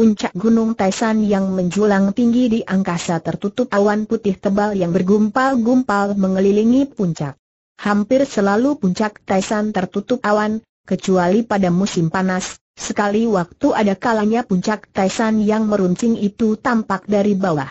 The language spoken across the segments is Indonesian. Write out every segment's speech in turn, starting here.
puncak Gunung Taisan yang menjulang tinggi di angkasa tertutup awan putih tebal yang bergumpal-gumpal mengelilingi puncak. Hampir selalu puncak Taisan tertutup awan, kecuali pada musim panas, sekali waktu ada kalanya puncak Taisan yang meruncing itu tampak dari bawah.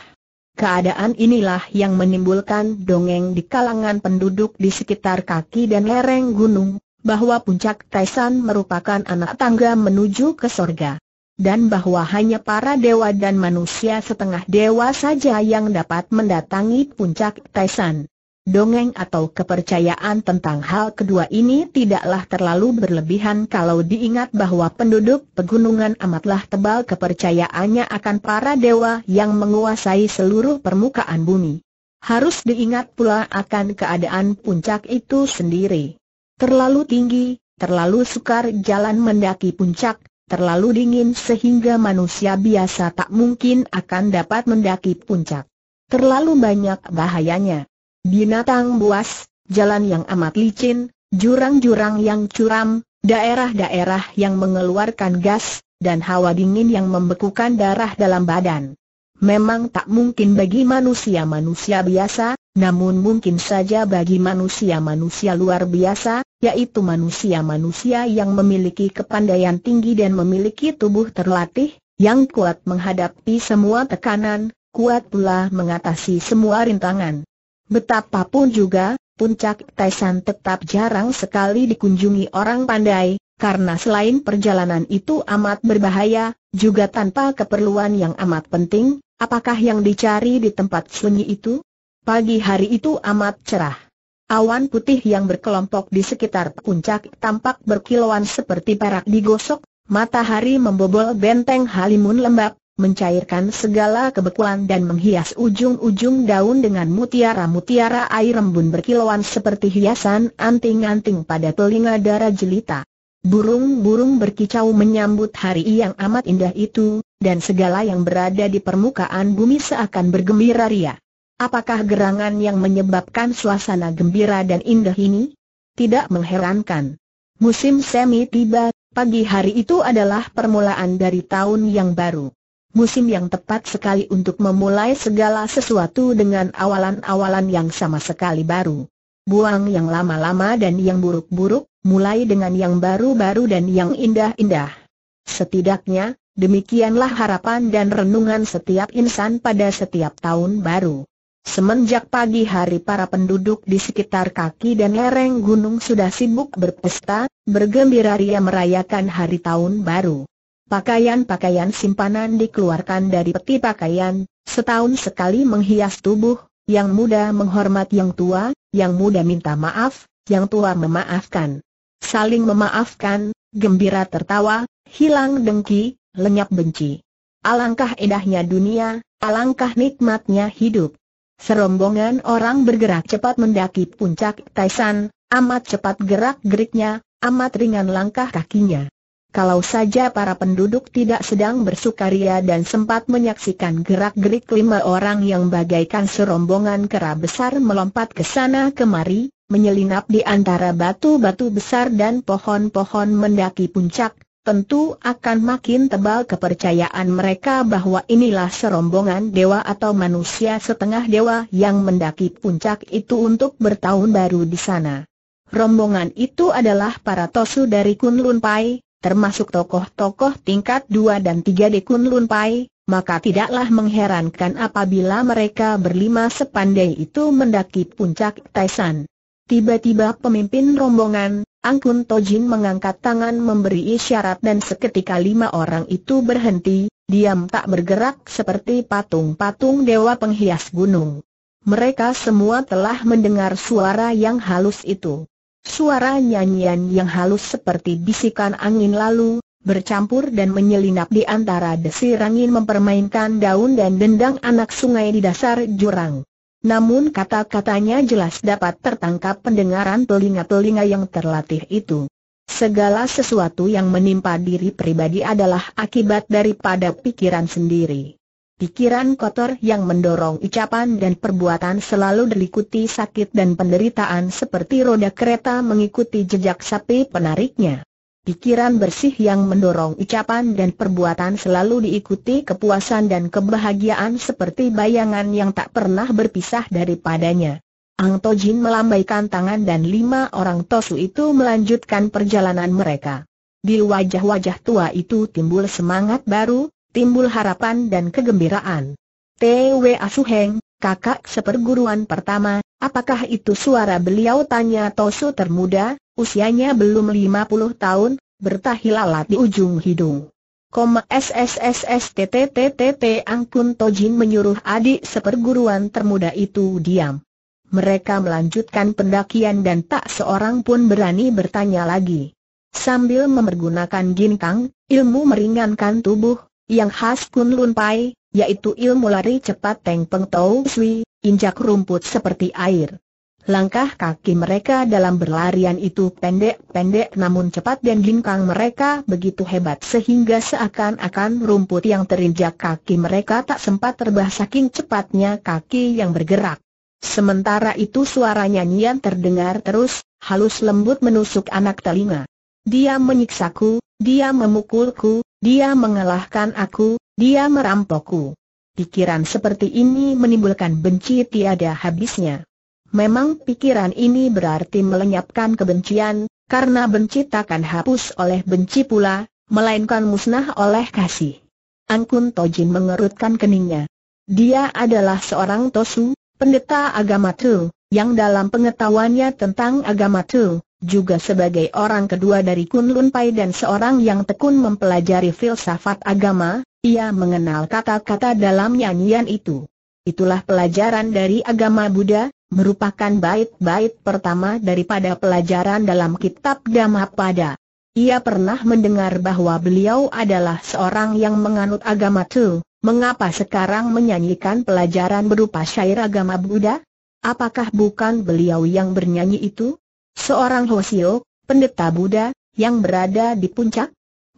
Keadaan inilah yang menimbulkan dongeng di kalangan penduduk di sekitar kaki dan lereng gunung, bahwa puncak Taisan merupakan anak tangga menuju ke sorga dan bahwa hanya para dewa dan manusia setengah dewa saja yang dapat mendatangi puncak Taisan. Dongeng atau kepercayaan tentang hal kedua ini tidaklah terlalu berlebihan kalau diingat bahwa penduduk pegunungan amatlah tebal kepercayaannya akan para dewa yang menguasai seluruh permukaan bumi. Harus diingat pula akan keadaan puncak itu sendiri. Terlalu tinggi, terlalu sukar jalan mendaki puncak, terlalu dingin sehingga manusia biasa tak mungkin akan dapat mendaki puncak. Terlalu banyak bahayanya. Binatang buas, jalan yang amat licin, jurang-jurang yang curam, daerah-daerah yang mengeluarkan gas, dan hawa dingin yang membekukan darah dalam badan. Memang tak mungkin bagi manusia-manusia biasa, namun mungkin saja bagi manusia-manusia luar biasa, yaitu manusia-manusia yang memiliki kepandaian tinggi dan memiliki tubuh terlatih, yang kuat menghadapi semua tekanan, kuat pula mengatasi semua rintangan. Betapapun juga, puncak Taisan tetap jarang sekali dikunjungi orang pandai, karena selain perjalanan itu amat berbahaya, juga tanpa keperluan yang amat penting, apakah yang dicari di tempat sunyi itu? Pagi hari itu amat cerah. Awan putih yang berkelompok di sekitar puncak tampak berkilauan seperti perak digosok, matahari membobol benteng halimun lembab, mencairkan segala kebekuan dan menghias ujung-ujung daun dengan mutiara-mutiara air embun berkilauan seperti hiasan anting-anting pada telinga darah jelita. Burung-burung berkicau menyambut hari yang amat indah itu, dan segala yang berada di permukaan bumi seakan bergembira ria. Apakah gerangan yang menyebabkan suasana gembira dan indah ini? Tidak mengherankan. Musim semi tiba, pagi hari itu adalah permulaan dari tahun yang baru. Musim yang tepat sekali untuk memulai segala sesuatu dengan awalan-awalan yang sama sekali baru. Buang yang lama-lama dan yang buruk-buruk, mulai dengan yang baru-baru dan yang indah-indah. Setidaknya, demikianlah harapan dan renungan setiap insan pada setiap tahun baru. Semenjak pagi hari para penduduk di sekitar kaki dan lereng gunung sudah sibuk berpesta, bergembira ria merayakan hari tahun baru. Pakaian-pakaian simpanan dikeluarkan dari peti pakaian, setahun sekali menghias tubuh, yang muda menghormat yang tua, yang muda minta maaf, yang tua memaafkan. Saling memaafkan, gembira tertawa, hilang dengki, lenyap benci. Alangkah indahnya dunia, alangkah nikmatnya hidup. Serombongan orang bergerak cepat mendaki puncak Taisan, amat cepat gerak-geriknya, amat ringan langkah kakinya. Kalau saja para penduduk tidak sedang bersukaria dan sempat menyaksikan gerak-gerik lima orang yang bagaikan serombongan kera besar melompat ke sana kemari, menyelinap di antara batu-batu besar dan pohon-pohon mendaki puncak, tentu akan makin tebal kepercayaan mereka bahwa inilah serombongan dewa atau manusia setengah dewa yang mendaki puncak itu untuk bertahun baru di sana. Rombongan itu adalah para tosu dari Kunlun Pai, termasuk tokoh-tokoh tingkat 2 dan 3 di Kunlun Pai, maka tidaklah mengherankan apabila mereka berlima sepandai itu mendaki puncak Taisan. Tiba-tiba pemimpin rombongan, Angkun Tojin mengangkat tangan memberi isyarat dan seketika lima orang itu berhenti, diam tak bergerak seperti patung-patung dewa penghias gunung. Mereka semua telah mendengar suara yang halus itu. Suara nyanyian yang halus seperti bisikan angin lalu, bercampur dan menyelinap di antara desir angin mempermainkan daun dan dendang anak sungai di dasar jurang. Namun kata-katanya jelas dapat tertangkap pendengaran telinga-telinga yang terlatih itu. Segala sesuatu yang menimpa diri pribadi adalah akibat daripada pikiran sendiri. Pikiran kotor yang mendorong ucapan dan perbuatan selalu diliputi sakit dan penderitaan seperti roda kereta mengikuti jejak sapi penariknya. Pikiran bersih yang mendorong ucapan dan perbuatan selalu diikuti kepuasan dan kebahagiaan seperti bayangan yang tak pernah berpisah daripadanya. Ang Tojin melambaikan tangan dan lima orang Tosu itu melanjutkan perjalanan mereka. Di wajah-wajah tua itu timbul semangat baru, timbul harapan dan kegembiraan. T.W. Asuheng, kakak seperguruan pertama, apakah itu suara beliau tanya Tosu termuda, Usianya belum 50 tahun, bertahi lalat di ujung hidung. Koma SSSSTTTTT Angkun Tojin menyuruh adik seperguruan termuda itu diam. Mereka melanjutkan pendakian dan tak seorang pun berani bertanya lagi. Sambil memergunakan ginkang, ilmu meringankan tubuh, yang khas Kunlun Pai, yaitu ilmu lari cepat Teng Peng Tau Sui, injak rumput seperti air. Langkah kaki mereka dalam berlarian itu pendek-pendek namun cepat dan ginkang mereka begitu hebat sehingga seakan-akan rumput yang terinjak kaki mereka tak sempat terbah saking cepatnya kaki yang bergerak. Sementara itu suara nyanyian terdengar terus, halus lembut menusuk anak telinga. Dia menyiksaku, dia memukulku, dia mengalahkan aku, dia merampokku. Pikiran seperti ini menimbulkan benci tiada habisnya. Memang pikiran ini berarti melenyapkan kebencian, karena benci takkan hapus oleh benci pula, melainkan musnah oleh kasih. Angkun Tojin mengerutkan keningnya. Dia adalah seorang Tosu, pendeta agama Tu, yang dalam pengetahuannya tentang agama Tu, juga sebagai orang kedua dari Kunlun Pai dan seorang yang tekun mempelajari filsafat agama, ia mengenal kata-kata dalam nyanyian itu. Itulah pelajaran dari agama Buddha, merupakan bait-bait pertama daripada pelajaran dalam kitab Dhammapada. Ia pernah mendengar bahwa beliau adalah seorang yang menganut agama Tu, mengapa sekarang menyanyikan pelajaran berupa syair agama Buddha? Apakah bukan beliau yang bernyanyi itu? Seorang Hosio, pendeta Buddha, yang berada di puncak?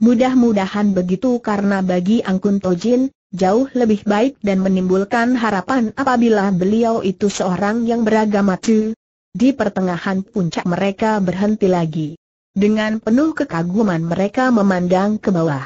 Mudah-mudahan begitu karena bagi Angkun Tojin, jauh lebih baik dan menimbulkan harapan apabila beliau itu seorang yang beragama tu. Di pertengahan puncak mereka berhenti lagi. Dengan penuh kekaguman mereka memandang ke bawah.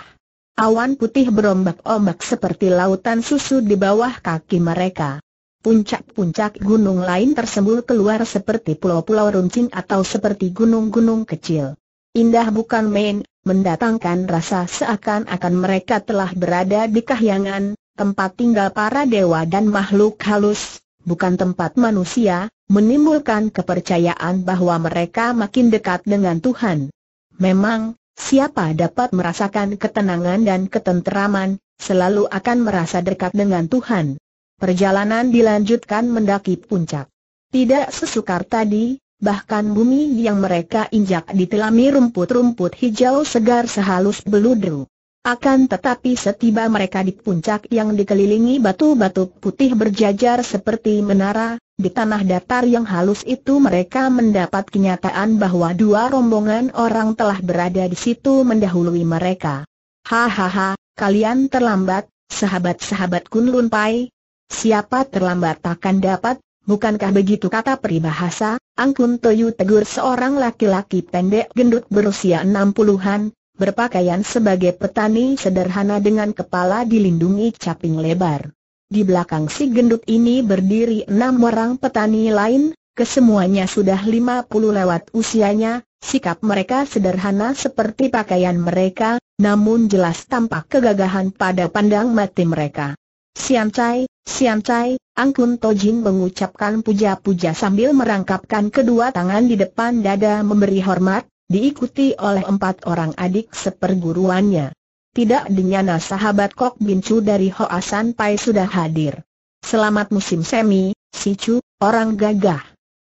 Awan putih berombak-ombak seperti lautan susu di bawah kaki mereka. Puncak-puncak gunung lain tersembul keluar seperti pulau-pulau runcing atau seperti gunung-gunung kecil. Indah bukan main, mendatangkan rasa seakan-akan mereka telah berada di kahyangan, tempat tinggal para dewa dan makhluk halus, bukan tempat manusia, menimbulkan kepercayaan bahwa mereka makin dekat dengan Tuhan. Memang, siapa dapat merasakan ketenangan dan ketenteraman, selalu akan merasa dekat dengan Tuhan. Perjalanan dilanjutkan mendaki puncak. Tidak sesukar tadi, bahkan bumi yang mereka injak ditelami rumput-rumput hijau segar sehalus beludru. Akan tetapi setiba mereka di puncak yang dikelilingi batu-batu putih berjajar seperti menara, di tanah datar yang halus itu mereka mendapat kenyataan bahwa dua rombongan orang telah berada di situ mendahului mereka. Hahaha, kalian terlambat, sahabat-sahabat Kunlun Pai. Siapa terlambat takkan dapat, bukankah begitu kata peribahasa? Angkun Toyu tegur seorang laki-laki pendek gendut berusia 60-an, berpakaian sebagai petani sederhana dengan kepala dilindungi caping lebar. Di belakang si gendut ini berdiri enam orang petani lain, kesemuanya sudah 50 lewat usianya, sikap mereka sederhana seperti pakaian mereka, namun jelas tampak kegagahan pada pandang mati mereka. Sian Chai, Sian Chai, Angkun Tojin mengucapkan puja-puja sambil merangkapkan kedua tangan di depan dada memberi hormat, diikuti oleh empat orang adik seperguruannya. Tidak dinyana sahabat Kok Bincu dari Hoasan Pai sudah hadir. Selamat musim semi, si Chu, orang gagah.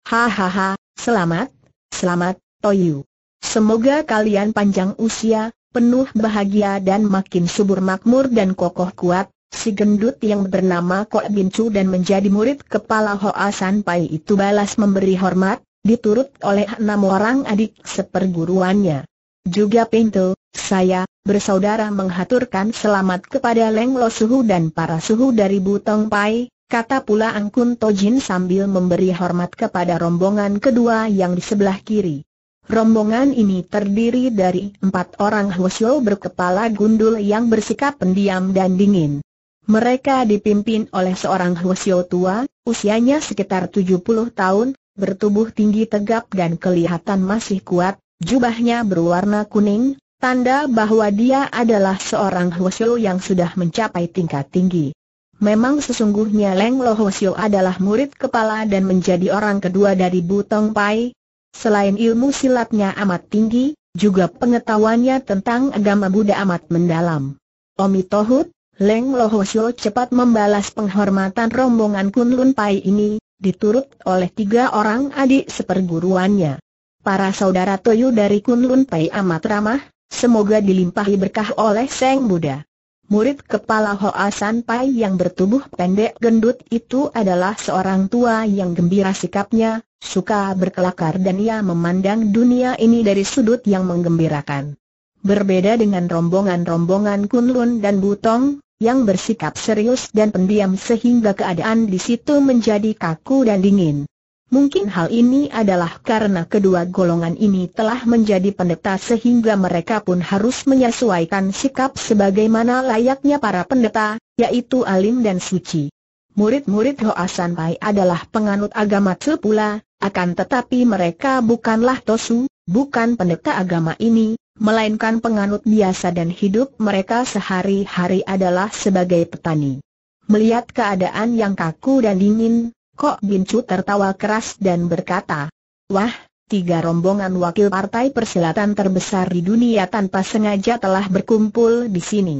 Hahaha, selamat, selamat, Toyu. Semoga kalian panjang usia, penuh bahagia dan makin subur makmur dan kokoh kuat, Si gendut yang bernama Ko Bin Chu dan menjadi murid kepala Hoa San Pai itu balas memberi hormat, diturut oleh enam orang adik seperguruannya. Juga pintu, saya, bersaudara menghaturkan selamat kepada Leng Lo Suhu dan para suhu dari Butong Pai, kata pula Angkun Tojin sambil memberi hormat kepada rombongan kedua yang di sebelah kiri. Rombongan ini terdiri dari empat orang Hwasyo berkepala gundul yang bersikap pendiam dan dingin. Mereka dipimpin oleh seorang Hwasyo tua, usianya sekitar 70 tahun, bertubuh tinggi tegap dan kelihatan masih kuat, jubahnya berwarna kuning, tanda bahwa dia adalah seorang Hwasyo yang sudah mencapai tingkat tinggi. Memang sesungguhnya Leng Lo Hwasyo adalah murid kepala dan menjadi orang kedua dari Butong Pai. Selain ilmu silatnya amat tinggi, juga pengetahuannya tentang agama Buddha amat mendalam. Omi Tohut, Leng Lo cepat membalas penghormatan rombongan Kunlun Pai ini, diturut oleh tiga orang adik seperguruannya. Para saudara Toyo dari Kunlun Pai amat ramah, semoga dilimpahi berkah oleh Seng Buddha. Murid kepala Hoasan Pai yang bertubuh pendek gendut itu adalah seorang tua yang gembira sikapnya, suka berkelakar dan ia memandang dunia ini dari sudut yang menggembirakan. Berbeda dengan rombongan-rombongan Kunlun dan Butong, yang bersikap serius dan pendiam sehingga keadaan di situ menjadi kaku dan dingin. Mungkin hal ini adalah karena kedua golongan ini telah menjadi pendeta sehingga mereka pun harus menyesuaikan sikap sebagaimana layaknya para pendeta, yaitu alim dan suci. Murid-murid Hoa Pai adalah penganut agama sepula, akan tetapi mereka bukanlah Tosu, bukan pendeta agama ini, melainkan penganut biasa dan hidup mereka sehari-hari adalah sebagai petani. Melihat keadaan yang kaku dan dingin, Kok Bincu tertawa keras dan berkata, Wah, tiga rombongan wakil partai persilatan terbesar di dunia tanpa sengaja telah berkumpul di sini.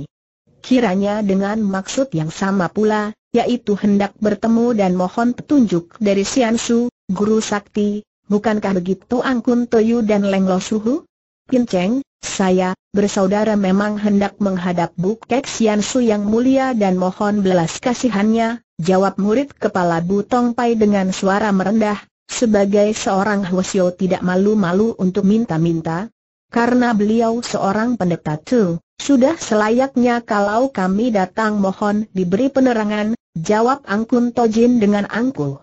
Kiranya dengan maksud yang sama pula, yaitu hendak bertemu dan mohon petunjuk dari Siansu, Guru Sakti, bukankah begitu Angkun Toyu dan Leng Lo Suhu? Pinceng, saya, bersaudara memang hendak menghadap Kek Sian Su yang mulia dan mohon belas kasihannya, jawab murid kepala Butong Pai dengan suara merendah, sebagai seorang Hwasyo tidak malu-malu untuk minta-minta, karena beliau seorang pendeta tu, sudah selayaknya kalau kami datang mohon diberi penerangan, jawab Angkun Tojin dengan angkuh.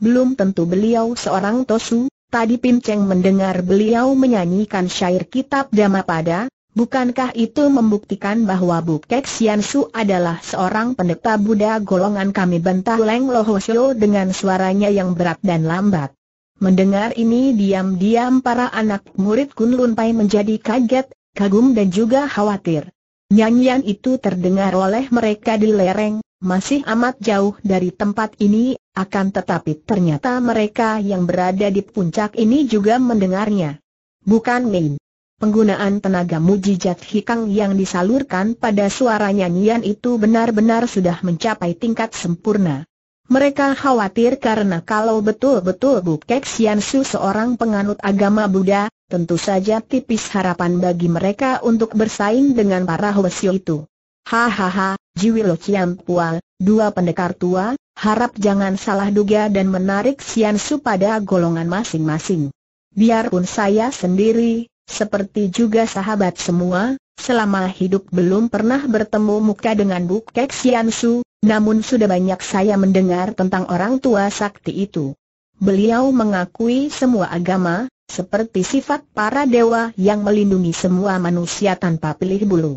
Belum tentu beliau seorang Tosu, Tadi Pin Cheng mendengar beliau menyanyikan syair kitab pada, bukankah itu membuktikan bahwa Kek Sian Su adalah seorang pendeta Buddha golongan kami bentah Leng Lohosyo dengan suaranya yang berat dan lambat. Mendengar ini diam-diam para anak murid Kun Lun Pai menjadi kaget, kagum dan juga khawatir. Nyanyian itu terdengar oleh mereka di lereng, masih amat jauh dari tempat ini, akan tetapi ternyata mereka yang berada di puncak ini juga mendengarnya. Bukan main. Penggunaan tenaga mujizat hikang yang disalurkan pada suara nyanyian itu benar-benar sudah mencapai tingkat sempurna. Mereka khawatir karena kalau betul-betul Bukek Siansu seorang penganut agama Buddha, tentu saja tipis harapan bagi mereka untuk bersaing dengan para Hwasyo itu. Hahaha, Jiwilo Ciampual, dua pendekar tua, harap jangan salah duga dan menarik Sian Su pada golongan masing-masing. Biarpun saya sendiri, seperti juga sahabat semua, selama hidup belum pernah bertemu muka dengan Bukek Sian Su, namun sudah banyak saya mendengar tentang orang tua sakti itu. Beliau mengakui semua agama, seperti sifat para dewa yang melindungi semua manusia tanpa pilih bulu.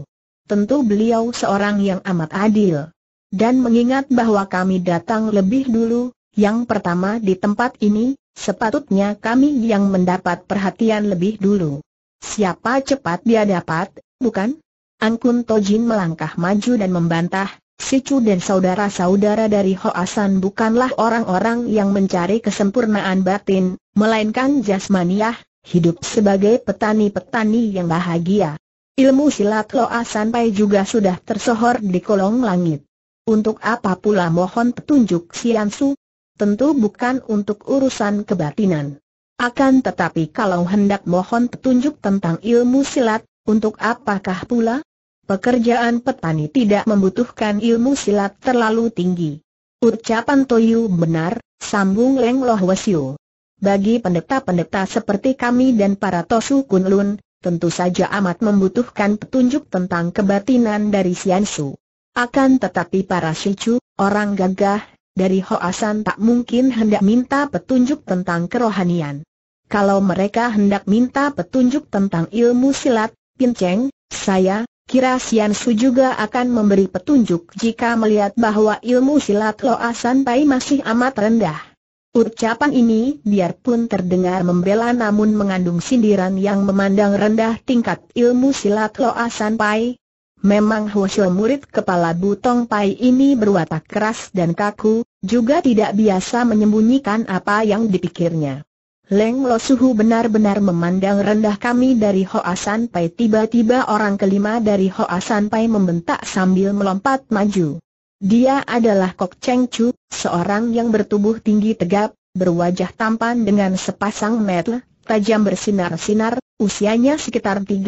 Tentu beliau seorang yang amat adil. Dan mengingat bahwa kami datang lebih dulu, yang pertama di tempat ini, sepatutnya kami yang mendapat perhatian lebih dulu. Siapa cepat dia dapat, bukan? Angkun Tojin melangkah maju dan membantah, Si Chu dan saudara-saudara dari Hoasan bukanlah orang-orang yang mencari kesempurnaan batin, melainkan jasmaniah, hidup sebagai petani-petani yang bahagia. Ilmu silat Loa Sanpai juga sudah tersohor di kolong langit. Untuk apa pula mohon petunjuk Siansu? Tentu bukan untuk urusan kebatinan. Akan tetapi kalau hendak mohon petunjuk tentang ilmu silat, untuk apakah pula? Pekerjaan petani tidak membutuhkan ilmu silat terlalu tinggi. Ucapan Toyu benar, sambung Leng Loh Wasyu. Bagi pendeta-pendeta seperti kami dan para Tosu Kunlun, tentu saja amat membutuhkan petunjuk tentang kebatinan dari Siansu. Akan tetapi para Shichu, orang gagah, dari Hoasan tak mungkin hendak minta petunjuk tentang kerohanian. Kalau mereka hendak minta petunjuk tentang ilmu silat, pinceng, saya, kira Siansu juga akan memberi petunjuk jika melihat bahwa ilmu silat Loasan pai masih amat rendah. Ucapan ini biarpun terdengar membela namun mengandung sindiran yang memandang rendah tingkat ilmu silat Loa San Pai. Memang Hoshil murid kepala Butong Pai ini berwatak keras dan kaku, juga tidak biasa menyembunyikan apa yang dipikirnya. Leng Lo Suhu benar-benar memandang rendah kami dari Hoa San Pai tiba-tiba orang kelima dari Hoa San Pai membentak sambil melompat maju. Dia adalah Kok Cheng Chu, seorang yang bertubuh tinggi tegap, berwajah tampan dengan sepasang mata tajam bersinar-sinar, usianya sekitar 30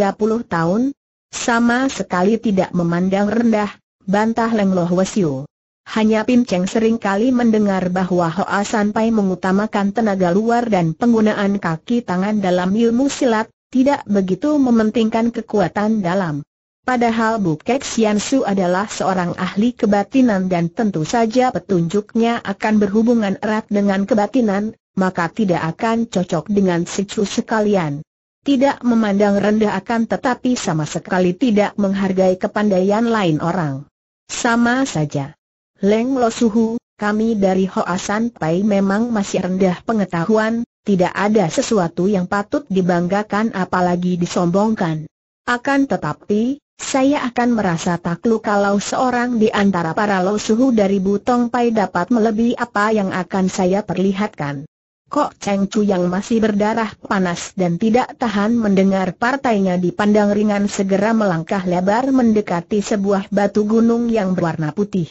tahun, sama sekali tidak memandang rendah, bantah Leng Loh Wesiu. Hanya Pin Cheng kali mendengar bahwa Hoa Sanpai mengutamakan tenaga luar dan penggunaan kaki tangan dalam ilmu silat, tidak begitu mementingkan kekuatan dalam. Padahal Sian Siansu adalah seorang ahli kebatinan dan tentu saja petunjuknya akan berhubungan erat dengan kebatinan, maka tidak akan cocok dengan sicu sekalian. Tidak memandang rendah akan tetapi sama sekali tidak menghargai kepandaian lain orang. Sama saja. Leng Lo Suhu, kami dari Hoa San Pai memang masih rendah pengetahuan, tidak ada sesuatu yang patut dibanggakan apalagi disombongkan. Akan tetapi, saya akan merasa takluk kalau seorang di antara para losuhu dari Butong Pai dapat melebihi apa yang akan saya perlihatkan. Kok Cheng Chu yang masih berdarah panas dan tidak tahan mendengar partainya dipandang ringan segera melangkah lebar mendekati sebuah batu gunung yang berwarna putih.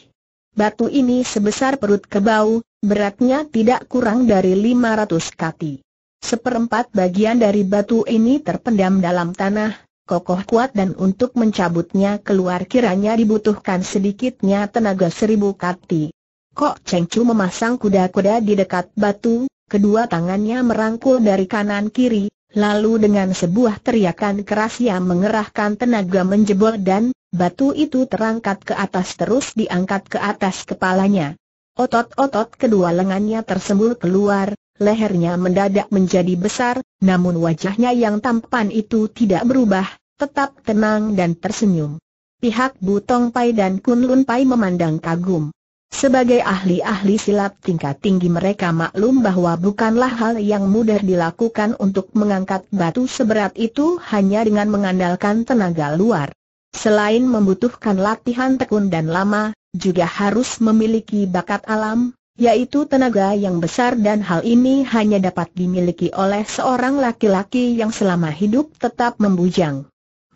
Batu ini sebesar perut kebau, beratnya tidak kurang dari 500 kati. Seperempat bagian dari batu ini terpendam dalam tanah, kokoh kuat dan untuk mencabutnya keluar kiranya dibutuhkan sedikitnya tenaga seribu kati. Kok Cheng Chu memasang kuda-kuda di dekat batu, kedua tangannya merangkul dari kanan kiri, lalu dengan sebuah teriakan keras ia mengerahkan tenaga menjebol dan batu itu terangkat ke atas terus diangkat ke atas kepalanya. Otot-otot kedua lengannya tersembul keluar, lehernya mendadak menjadi besar, namun wajahnya yang tampan itu tidak berubah, tetap tenang dan tersenyum. Pihak Butong Pai dan Kun Lun Pai memandang kagum. Sebagai ahli-ahli silat tingkat tinggi mereka maklum bahwa bukanlah hal yang mudah dilakukan untuk mengangkat batu seberat itu hanya dengan mengandalkan tenaga luar. Selain membutuhkan latihan tekun dan lama, juga harus memiliki bakat alam, yaitu tenaga yang besar dan hal ini hanya dapat dimiliki oleh seorang laki-laki yang selama hidup tetap membujang.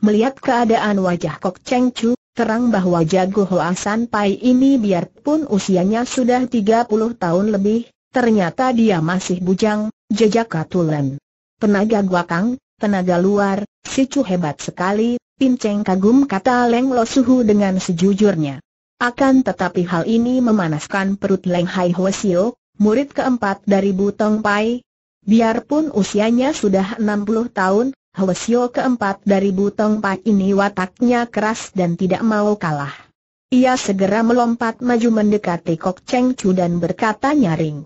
Melihat keadaan wajah Kok Cheng Chu, terang bahwa Jago Hoa San Pai ini biarpun usianya sudah 30 tahun lebih, ternyata dia masih bujang, jejak katulen. Tenaga guakang, tenaga luar, si Chu hebat sekali, pinceng kagum kata Leng Lo Suhu dengan sejujurnya. Akan tetapi hal ini memanaskan perut Leng Hai Sio, murid keempat dari Butong Pai. Biarpun usianya sudah 60 tahun, Holesio keempat dari Butong Pak ini wataknya keras dan tidak mau kalah. Ia segera melompat maju mendekati Kok Cheng Chu dan berkata nyaring.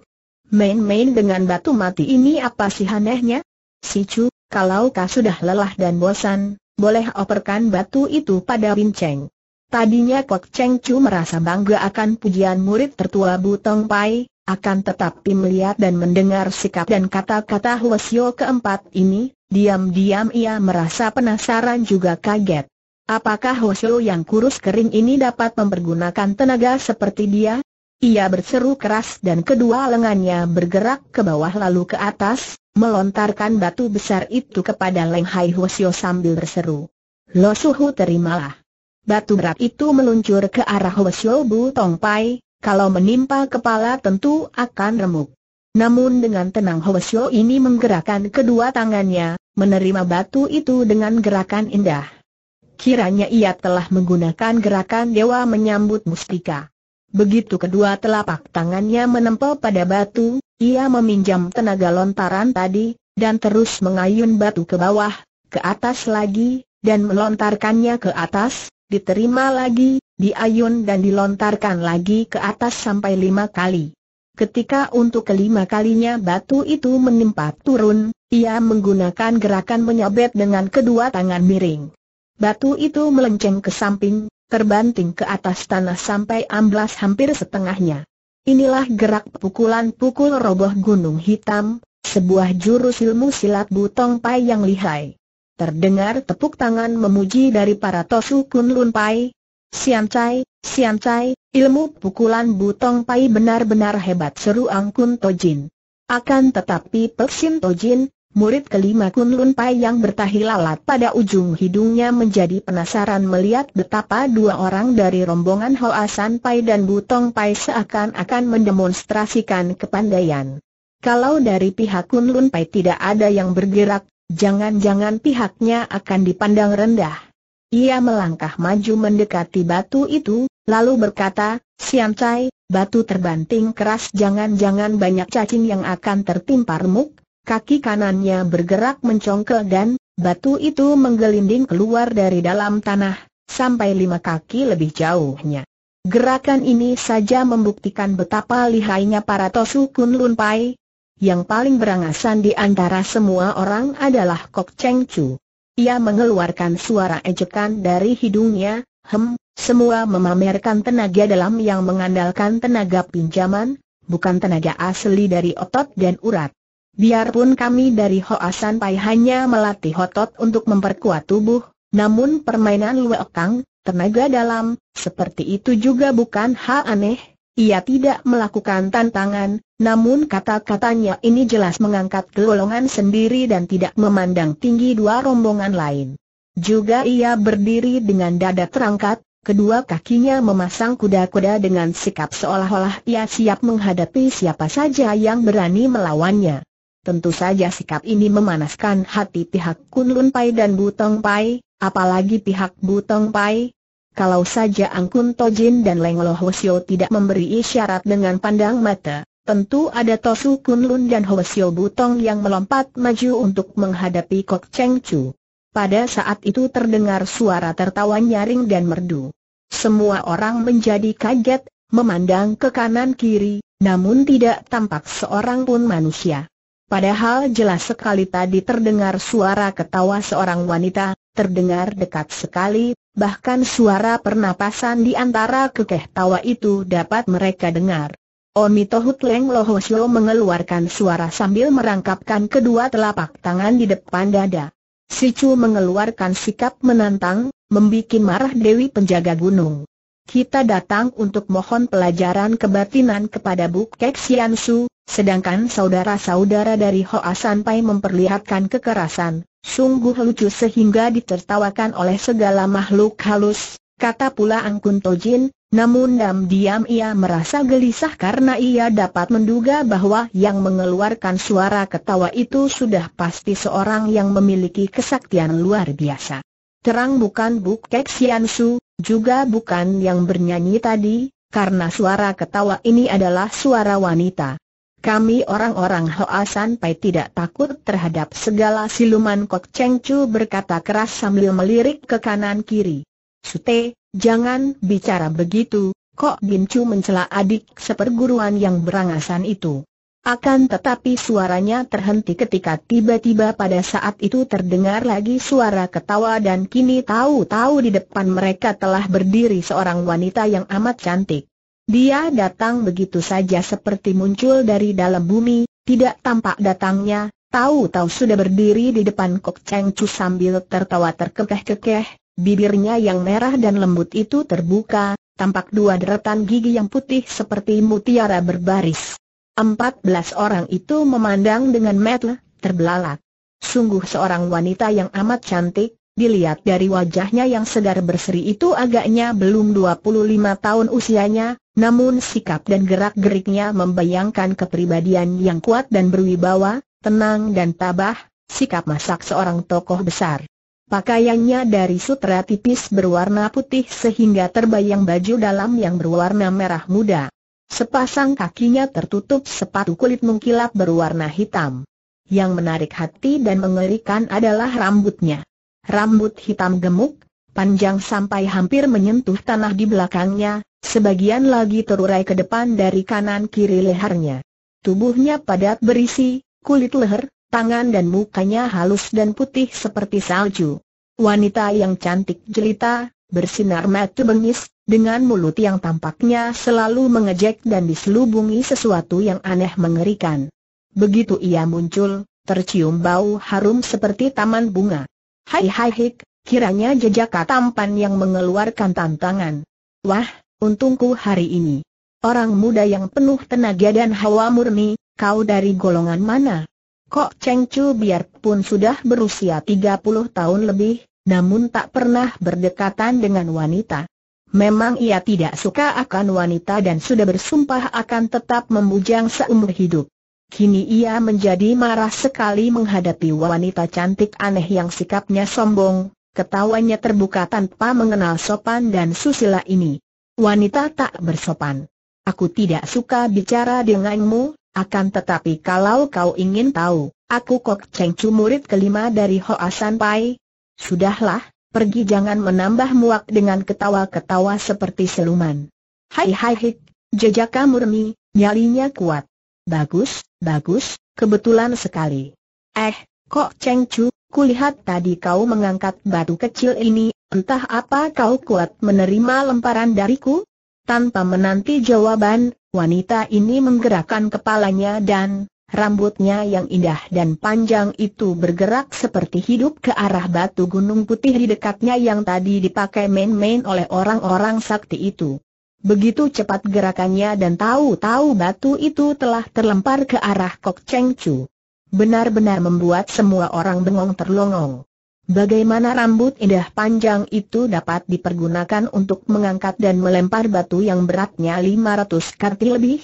Main-main dengan batu mati ini apa sih anehnya? Si Chu, kalau kau sudah lelah dan bosan, boleh operkan batu itu pada Win Cheng. Tadinya Kok Cheng Chu merasa bangga akan pujian murid tertua Butong Pai, akan tetapi melihat dan mendengar sikap dan kata-kata Hwasyo keempat ini, Diam-diam ia merasa penasaran juga kaget. Apakah Hoshio yang kurus kering ini dapat mempergunakan tenaga seperti dia? Ia berseru keras dan kedua lengannya bergerak ke bawah lalu ke atas, melontarkan batu besar itu kepada Leng Hai Hoshio sambil berseru. Lo Suhu terimalah. Batu berat itu meluncur ke arah Hoshio Bu Tong Pai, kalau menimpa kepala tentu akan remuk. Namun dengan tenang Hoshio ini menggerakkan kedua tangannya, menerima batu itu dengan gerakan indah. Kiranya ia telah menggunakan gerakan dewa menyambut mustika. Begitu kedua telapak tangannya menempel pada batu, ia meminjam tenaga lontaran tadi, dan terus mengayun batu ke bawah, ke atas lagi, dan melontarkannya ke atas, diterima lagi, diayun dan dilontarkan lagi ke atas sampai lima kali. Ketika untuk kelima kalinya batu itu menimpa turun, ia menggunakan gerakan menyabet dengan kedua tangan miring. Batu itu melenceng ke samping, terbanting ke atas tanah sampai amblas hampir setengahnya. Inilah gerak pukulan pukul roboh gunung hitam, sebuah jurus ilmu silat butong pai yang lihai. Terdengar tepuk tangan memuji dari para tosu kunlun pai. Sian cai, Sian cai, ilmu pukulan butong pai benar-benar hebat seru Angkun Tojin. Akan tetapi Peksin Tojin, Murid kelima Kunlun Pai yang bertahi lalat pada ujung hidungnya menjadi penasaran melihat betapa dua orang dari rombongan San Pai dan Butong Pai seakan-akan mendemonstrasikan kepandaian. Kalau dari pihak Kunlun Pai tidak ada yang bergerak, jangan-jangan pihaknya akan dipandang rendah. Ia melangkah maju mendekati batu itu, lalu berkata, Siam Chai, batu terbanting keras jangan-jangan banyak cacing yang akan tertimpa remuk? Kaki kanannya bergerak mencongkel dan, batu itu menggelinding keluar dari dalam tanah, sampai lima kaki lebih jauhnya. Gerakan ini saja membuktikan betapa lihainya para Tosu Kun Lun Pai. Yang paling berangasan di antara semua orang adalah Kok Cheng Chu. Ia mengeluarkan suara ejekan dari hidungnya, hem, semua memamerkan tenaga dalam yang mengandalkan tenaga pinjaman, bukan tenaga asli dari otot dan urat. Biarpun kami dari Hoasan Pai hanya melatih otot untuk memperkuat tubuh, namun permainan Luekang, tenaga dalam, seperti itu juga bukan hal aneh. Ia tidak melakukan tantangan, namun kata-katanya ini jelas mengangkat golongan sendiri dan tidak memandang tinggi dua rombongan lain. Juga ia berdiri dengan dada terangkat, Kedua kakinya memasang kuda-kuda dengan sikap seolah-olah ia siap menghadapi siapa saja yang berani melawannya. Tentu saja sikap ini memanaskan hati pihak Kunlun Pai dan Butong Pai, apalagi pihak Butong Pai. Kalau saja Angkun Tojin dan Leng Lo Hosio tidak memberi isyarat dengan pandang mata, tentu ada Tosu Kunlun dan Hosio Butong yang melompat maju untuk menghadapi Kok Cheng Chu. Pada saat itu terdengar suara tertawa nyaring dan merdu. Semua orang menjadi kaget, memandang ke kanan kiri, namun tidak tampak seorang pun manusia. Padahal jelas sekali tadi terdengar suara ketawa seorang wanita, terdengar dekat sekali, bahkan suara pernapasan di antara kekeh tawa itu dapat mereka dengar. Omi Tohut Leng Lohosyo mengeluarkan suara sambil merangkapkan kedua telapak tangan di depan dada. Sicu mengeluarkan sikap menantang, membuat marah Dewi penjaga gunung kita datang untuk mohon pelajaran kebatinan kepada Kek Sian Su, sedangkan saudara-saudara dari Hoa Sanpai memperlihatkan kekerasan, sungguh lucu sehingga ditertawakan oleh segala makhluk halus, kata pula Angkun Jin. namun diam-diam ia merasa gelisah karena ia dapat menduga bahwa yang mengeluarkan suara ketawa itu sudah pasti seorang yang memiliki kesaktian luar biasa. Terang bukan Kek Sian Su, juga bukan yang bernyanyi tadi, karena suara ketawa ini adalah suara wanita. Kami orang-orang Hoa Sanpai tidak takut terhadap segala siluman Kok Cheng Chu berkata keras sambil melirik ke kanan kiri. Sute, jangan bicara begitu, Kok Bin Chu mencela adik seperguruan yang berangasan itu. Akan tetapi suaranya terhenti ketika tiba-tiba pada saat itu terdengar lagi suara ketawa dan kini tahu-tahu di depan mereka telah berdiri seorang wanita yang amat cantik. Dia datang begitu saja seperti muncul dari dalam bumi, tidak tampak datangnya, tahu-tahu sudah berdiri di depan Kok Cheng Chu sambil tertawa terkekeh-kekeh, bibirnya yang merah dan lembut itu terbuka, tampak dua deretan gigi yang putih seperti mutiara berbaris. Empat belas orang itu memandang dengan mata terbelalak. Sungguh seorang wanita yang amat cantik, dilihat dari wajahnya yang segar berseri itu agaknya belum 25 tahun usianya, namun sikap dan gerak-geriknya membayangkan kepribadian yang kuat dan berwibawa, tenang dan tabah, sikap masak seorang tokoh besar. Pakaiannya dari sutra tipis berwarna putih sehingga terbayang baju dalam yang berwarna merah muda. Sepasang kakinya tertutup sepatu kulit mengkilap berwarna hitam. Yang menarik hati dan mengerikan adalah rambutnya. Rambut hitam gemuk, panjang sampai hampir menyentuh tanah di belakangnya, sebagian lagi terurai ke depan dari kanan kiri lehernya. Tubuhnya padat berisi, kulit leher, tangan dan mukanya halus dan putih seperti salju. Wanita yang cantik jelita, bersinar mata bengis, dengan mulut yang tampaknya selalu mengejek dan diselubungi sesuatu yang aneh mengerikan. Begitu ia muncul, tercium bau harum seperti taman bunga. Hai hai hik, kiranya jejak tampan yang mengeluarkan tantangan. Wah, untungku hari ini. Orang muda yang penuh tenaga dan hawa murni, kau dari golongan mana? Kok Cheng Chu biarpun sudah berusia 30 tahun lebih, namun tak pernah berdekatan dengan wanita. Memang ia tidak suka akan wanita dan sudah bersumpah akan tetap membujang seumur hidup. Kini ia menjadi marah sekali menghadapi wanita cantik aneh yang sikapnya sombong, ketawanya terbuka tanpa mengenal sopan dan susila ini. Wanita tak bersopan. Aku tidak suka bicara denganmu, akan tetapi kalau kau ingin tahu, aku Kok cengcu murid kelima dari Hoa San Pai. Sudahlah, pergi jangan menambah muak dengan ketawa-ketawa seperti siluman. Hai hai hik, jejaka murni, nyalinya kuat. Bagus, bagus, kebetulan sekali. Eh, kok Cheng Chu, kulihat tadi kau mengangkat batu kecil ini, entah apa kau kuat menerima lemparan dariku? Tanpa menanti jawaban, wanita ini menggerakkan kepalanya dan Rambutnya yang indah dan panjang itu bergerak seperti hidup ke arah batu gunung putih di dekatnya yang tadi dipakai main-main oleh orang-orang sakti itu. Begitu cepat gerakannya dan tahu-tahu batu itu telah terlempar ke arah Kok Cheng Chu. Benar-benar membuat semua orang bengong terlongong. Bagaimana rambut indah panjang itu dapat dipergunakan untuk mengangkat dan melempar batu yang beratnya 500 karti lebih?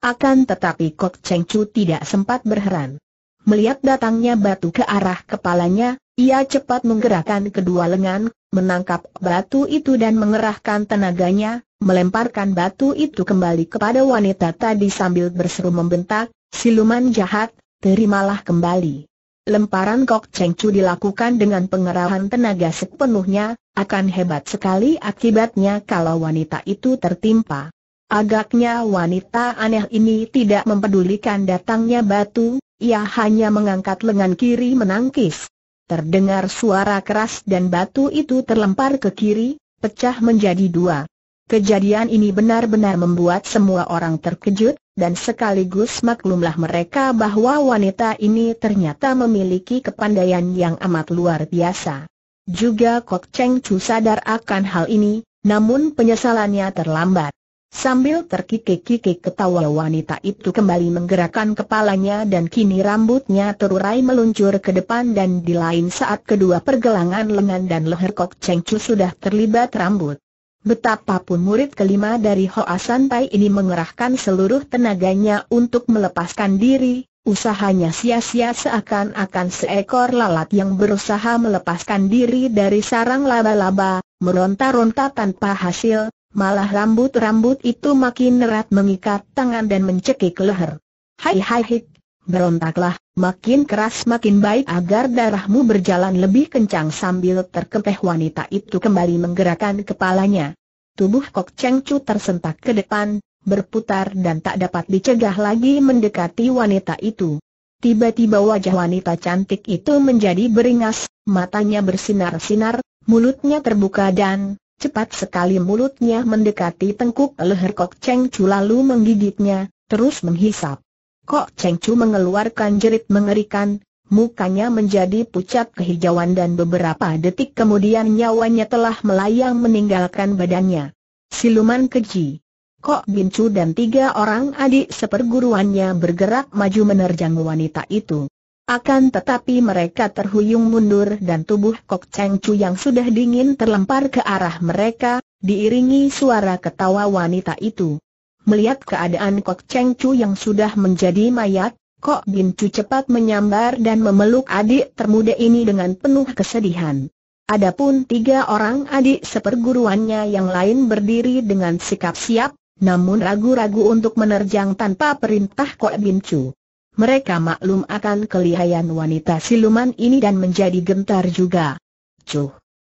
Akan tetapi Kok Cheng Chu tidak sempat berheran. Melihat datangnya batu ke arah kepalanya, ia cepat menggerakkan kedua lengan, menangkap batu itu dan mengerahkan tenaganya, melemparkan batu itu kembali kepada wanita tadi sambil berseru membentak, siluman jahat, terimalah kembali. Lemparan Kok Cheng Chu dilakukan dengan pengerahan tenaga sepenuhnya, akan hebat sekali akibatnya kalau wanita itu tertimpa. Agaknya wanita aneh ini tidak mempedulikan datangnya batu, ia hanya mengangkat lengan kiri menangkis. Terdengar suara keras dan batu itu terlempar ke kiri, pecah menjadi dua. Kejadian ini benar-benar membuat semua orang terkejut, dan sekaligus maklumlah mereka bahwa wanita ini ternyata memiliki kepandaian yang amat luar biasa. Juga Kok Cheng Chu sadar akan hal ini, namun penyesalannya terlambat. Sambil terkikik-kikik ketawa wanita itu kembali menggerakkan kepalanya dan kini rambutnya terurai meluncur ke depan dan di lain saat kedua pergelangan lengan dan leher Kok Cheng Chu sudah terlibat rambut. Betapapun murid kelima dari Hoa Santai ini mengerahkan seluruh tenaganya untuk melepaskan diri, usahanya sia-sia seakan-akan seekor lalat yang berusaha melepaskan diri dari sarang laba-laba, meronta-ronta tanpa hasil, Malah rambut-rambut itu makin erat mengikat tangan dan mencekik leher. Hai hai hik, berontaklah, makin keras makin baik agar darahmu berjalan lebih kencang sambil terkepeh wanita itu kembali menggerakkan kepalanya. Tubuh Kok Cheng Chu tersentak ke depan, berputar dan tak dapat dicegah lagi mendekati wanita itu. Tiba-tiba wajah wanita cantik itu menjadi beringas, matanya bersinar-sinar, mulutnya terbuka dan Cepat sekali mulutnya mendekati tengkuk leher Kok Cheng Chu lalu menggigitnya, terus menghisap. Kok Cheng Chu mengeluarkan jerit mengerikan, mukanya menjadi pucat kehijauan dan beberapa detik kemudian nyawanya telah melayang meninggalkan badannya. Siluman keji. Kok Bin Chu dan tiga orang adik seperguruannya bergerak maju menerjang wanita itu. Akan tetapi mereka terhuyung mundur dan tubuh Kok Cheng Chu yang sudah dingin terlempar ke arah mereka, diiringi suara ketawa wanita itu. Melihat keadaan Kok Cheng Chu yang sudah menjadi mayat, Kok Bin Chu cepat menyambar dan memeluk adik termuda ini dengan penuh kesedihan. Adapun tiga orang adik seperguruannya yang lain berdiri dengan sikap siap, namun ragu-ragu untuk menerjang tanpa perintah Kok Bin Chu mereka maklum akan kelihayan wanita siluman ini dan menjadi gentar juga. Cuh!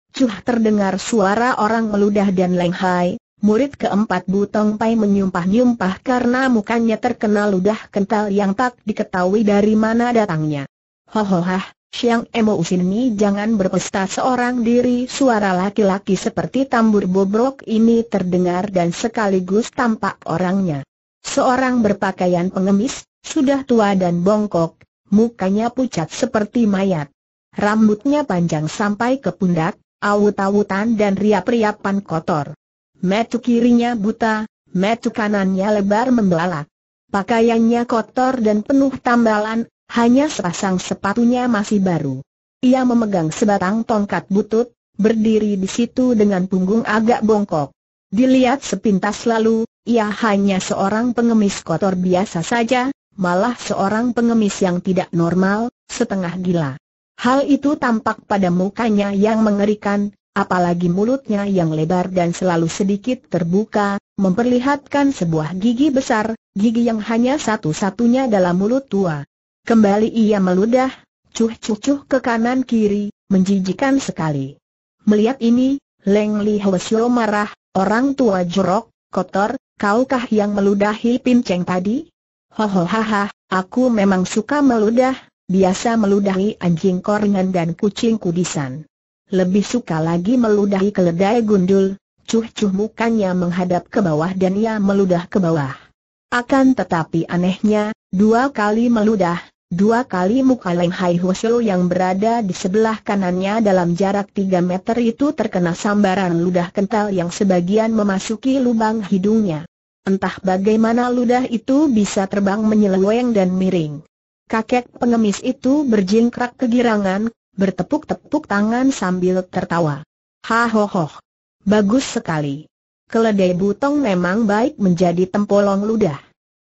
Cuh terdengar suara orang meludah dan lenghai, murid keempat Butong Pai menyumpah-nyumpah karena mukanya terkena ludah kental yang tak diketahui dari mana datangnya. Ho ho Hohohah, Siang Emo Usini jangan berpesta seorang diri suara laki-laki seperti tambur bobrok ini terdengar dan sekaligus tampak orangnya. Seorang berpakaian pengemis, sudah tua dan bongkok, mukanya pucat seperti mayat. Rambutnya panjang sampai ke pundak, awut-awutan dan riap-riapan kotor. Metu kirinya buta, metu kanannya lebar membelalak. Pakaiannya kotor dan penuh tambalan, hanya sepasang sepatunya masih baru. Ia memegang sebatang tongkat butut, berdiri di situ dengan punggung agak bongkok. Dilihat sepintas lalu, ia hanya seorang pengemis kotor biasa saja, malah seorang pengemis yang tidak normal, setengah gila. Hal itu tampak pada mukanya yang mengerikan, apalagi mulutnya yang lebar dan selalu sedikit terbuka, memperlihatkan sebuah gigi besar, gigi yang hanya satu-satunya dalam mulut tua. Kembali ia meludah, cuh cuh ke kanan-kiri, menjijikan sekali. Melihat ini, Leng Li Hwasyo marah, orang tua jorok, kotor, kaukah yang meludahi pinceng tadi? Hohohaha, aku memang suka meludah, biasa meludahi anjing korengan dan kucing kudisan. Lebih suka lagi meludahi keledai gundul, cuh-cuh mukanya menghadap ke bawah dan ia meludah ke bawah. Akan tetapi anehnya, dua kali meludah, dua kali muka Leng Hai yang berada di sebelah kanannya dalam jarak tiga meter itu terkena sambaran ludah kental yang sebagian memasuki lubang hidungnya. Entah bagaimana ludah itu bisa terbang menyeleweng dan miring. Kakek pengemis itu berjingkrak kegirangan, bertepuk-tepuk tangan sambil tertawa. Hahohoh. Bagus sekali. Keledai butong memang baik menjadi tempolong ludah.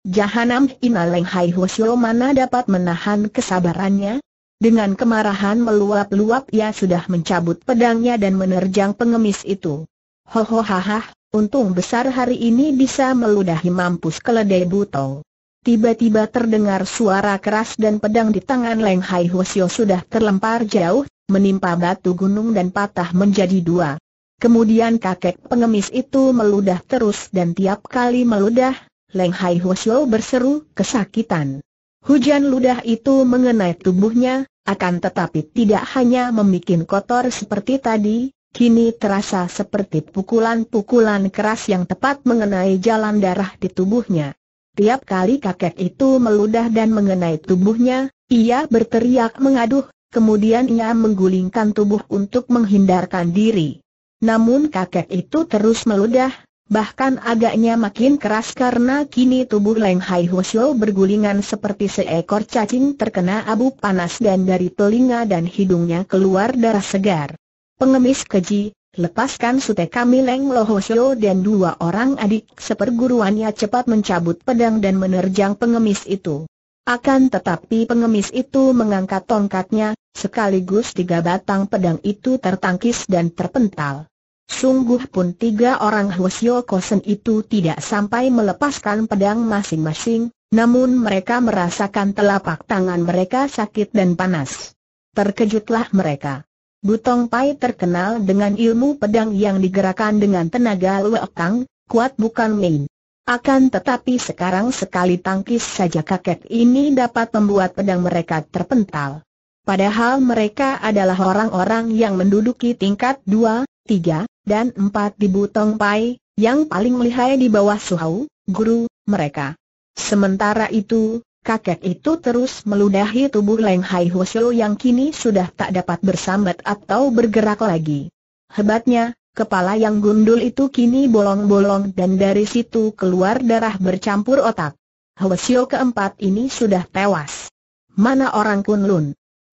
Jahanam inaleng hai hosyo mana dapat menahan kesabarannya? Dengan kemarahan meluap-luap ia sudah mencabut pedangnya dan menerjang pengemis itu. Hohohahah, Untung besar hari ini bisa meludahi mampus keledai butong. Tiba-tiba terdengar suara keras dan pedang di tangan Leng Hai Hwasyo sudah terlempar jauh, menimpa batu gunung dan patah menjadi dua. Kemudian kakek pengemis itu meludah terus dan tiap kali meludah, Leng Hai Hwasyo berseru kesakitan. Hujan ludah itu mengenai tubuhnya, akan tetapi tidak hanya membuat kotor seperti tadi, kini terasa seperti pukulan-pukulan keras yang tepat mengenai jalan darah di tubuhnya. Tiap kali kakek itu meludah dan mengenai tubuhnya, ia berteriak mengaduh, kemudian ia menggulingkan tubuh untuk menghindarkan diri. Namun kakek itu terus meludah, bahkan agaknya makin keras karena kini tubuh Leng Hai Husyo bergulingan seperti seekor cacing terkena abu panas dan dari telinga dan hidungnya keluar darah segar. Pengemis keji, lepaskan kami leng Lohosyo dan dua orang adik seperguruannya cepat mencabut pedang dan menerjang pengemis itu. Akan tetapi pengemis itu mengangkat tongkatnya, sekaligus tiga batang pedang itu tertangkis dan terpental. Sungguh pun tiga orang Hwasyo Kosen itu tidak sampai melepaskan pedang masing-masing, namun mereka merasakan telapak tangan mereka sakit dan panas. Terkejutlah mereka. Butong Pai terkenal dengan ilmu pedang yang digerakkan dengan tenaga luakang, kuat bukan main. Akan tetapi sekarang sekali tangkis saja kakek ini dapat membuat pedang mereka terpental. Padahal mereka adalah orang-orang yang menduduki tingkat 2, 3, dan 4 di Butong Pai, yang paling lihai di bawah Suhau, guru, mereka. Sementara itu, kakek itu terus meludahi tubuh Leng Hai Hoshio yang kini sudah tak dapat bersambat atau bergerak lagi. Hebatnya, kepala yang gundul itu kini bolong-bolong dan dari situ keluar darah bercampur otak. Hoshio keempat ini sudah tewas. Mana orang Kunlun?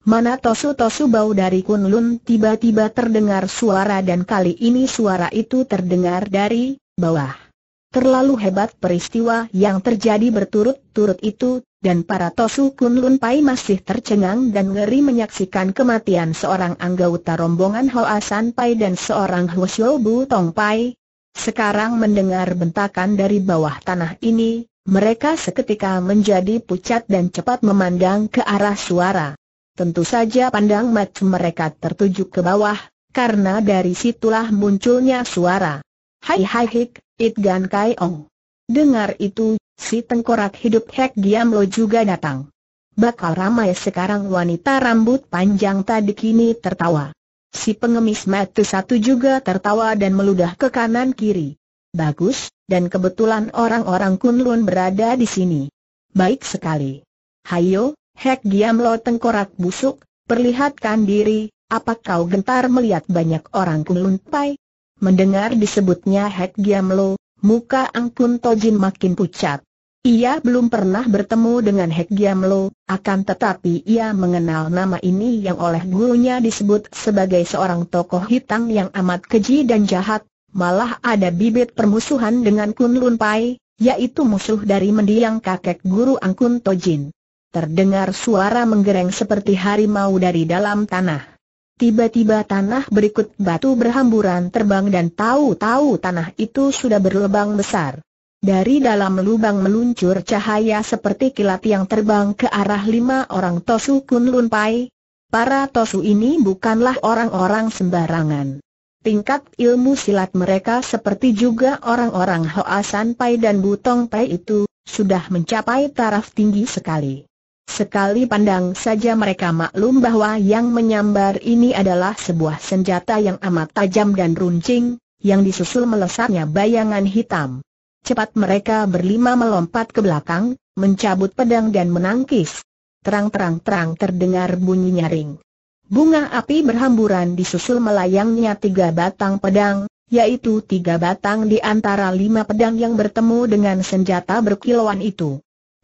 Mana tosu-tosu bau dari Kunlun tiba-tiba terdengar suara dan kali ini suara itu terdengar dari bawah. Terlalu hebat peristiwa yang terjadi berturut-turut itu, dan para Tosu Kun Lun Pai masih tercengang dan ngeri menyaksikan kematian seorang anggota rombongan Hoa San Pai dan seorang Hwasyo Bu Tong Pai. Sekarang mendengar bentakan dari bawah tanah ini, mereka seketika menjadi pucat dan cepat memandang ke arah suara. Tentu saja pandang mata mereka tertuju ke bawah, karena dari situlah munculnya suara. Hai hai hik, It Gan Kai Ong. Dengar itu, si tengkorak hidup Hek Giam Lo juga datang. Bakal ramai sekarang wanita rambut panjang tadi kini tertawa. Si pengemis mata satu juga tertawa dan meludah ke kanan kiri. Bagus, dan kebetulan orang-orang Kunlun berada di sini. Baik sekali. Hayo, Hek Giam Lo tengkorak busuk, perlihatkan diri, apa kau gentar melihat banyak orang Kunlun Pai? Mendengar disebutnya Hek Giam muka Angkun Tojin makin pucat. Ia belum pernah bertemu dengan Hek Giam akan tetapi ia mengenal nama ini yang oleh gurunya disebut sebagai seorang tokoh hitam yang amat keji dan jahat, malah ada bibit permusuhan dengan Kun Lun Pai, yaitu musuh dari mendiang kakek guru Angkun Tojin. Terdengar suara menggereng seperti harimau dari dalam tanah. Tiba-tiba tanah berikut batu berhamburan terbang dan tahu-tahu tanah itu sudah berlubang besar. Dari dalam lubang meluncur cahaya seperti kilat yang terbang ke arah lima orang Tosu Kun Pai. Para Tosu ini bukanlah orang-orang sembarangan. Tingkat ilmu silat mereka seperti juga orang-orang Hoa San Pai dan Butong Pai itu, sudah mencapai taraf tinggi sekali. Sekali pandang saja mereka maklum bahwa yang menyambar ini adalah sebuah senjata yang amat tajam dan runcing, yang disusul melesatnya bayangan hitam. Cepat mereka berlima melompat ke belakang, mencabut pedang dan menangkis. Terang-terang-terang terdengar bunyi nyaring. Bunga api berhamburan disusul melayangnya tiga batang pedang, yaitu tiga batang di antara lima pedang yang bertemu dengan senjata berkilauan itu.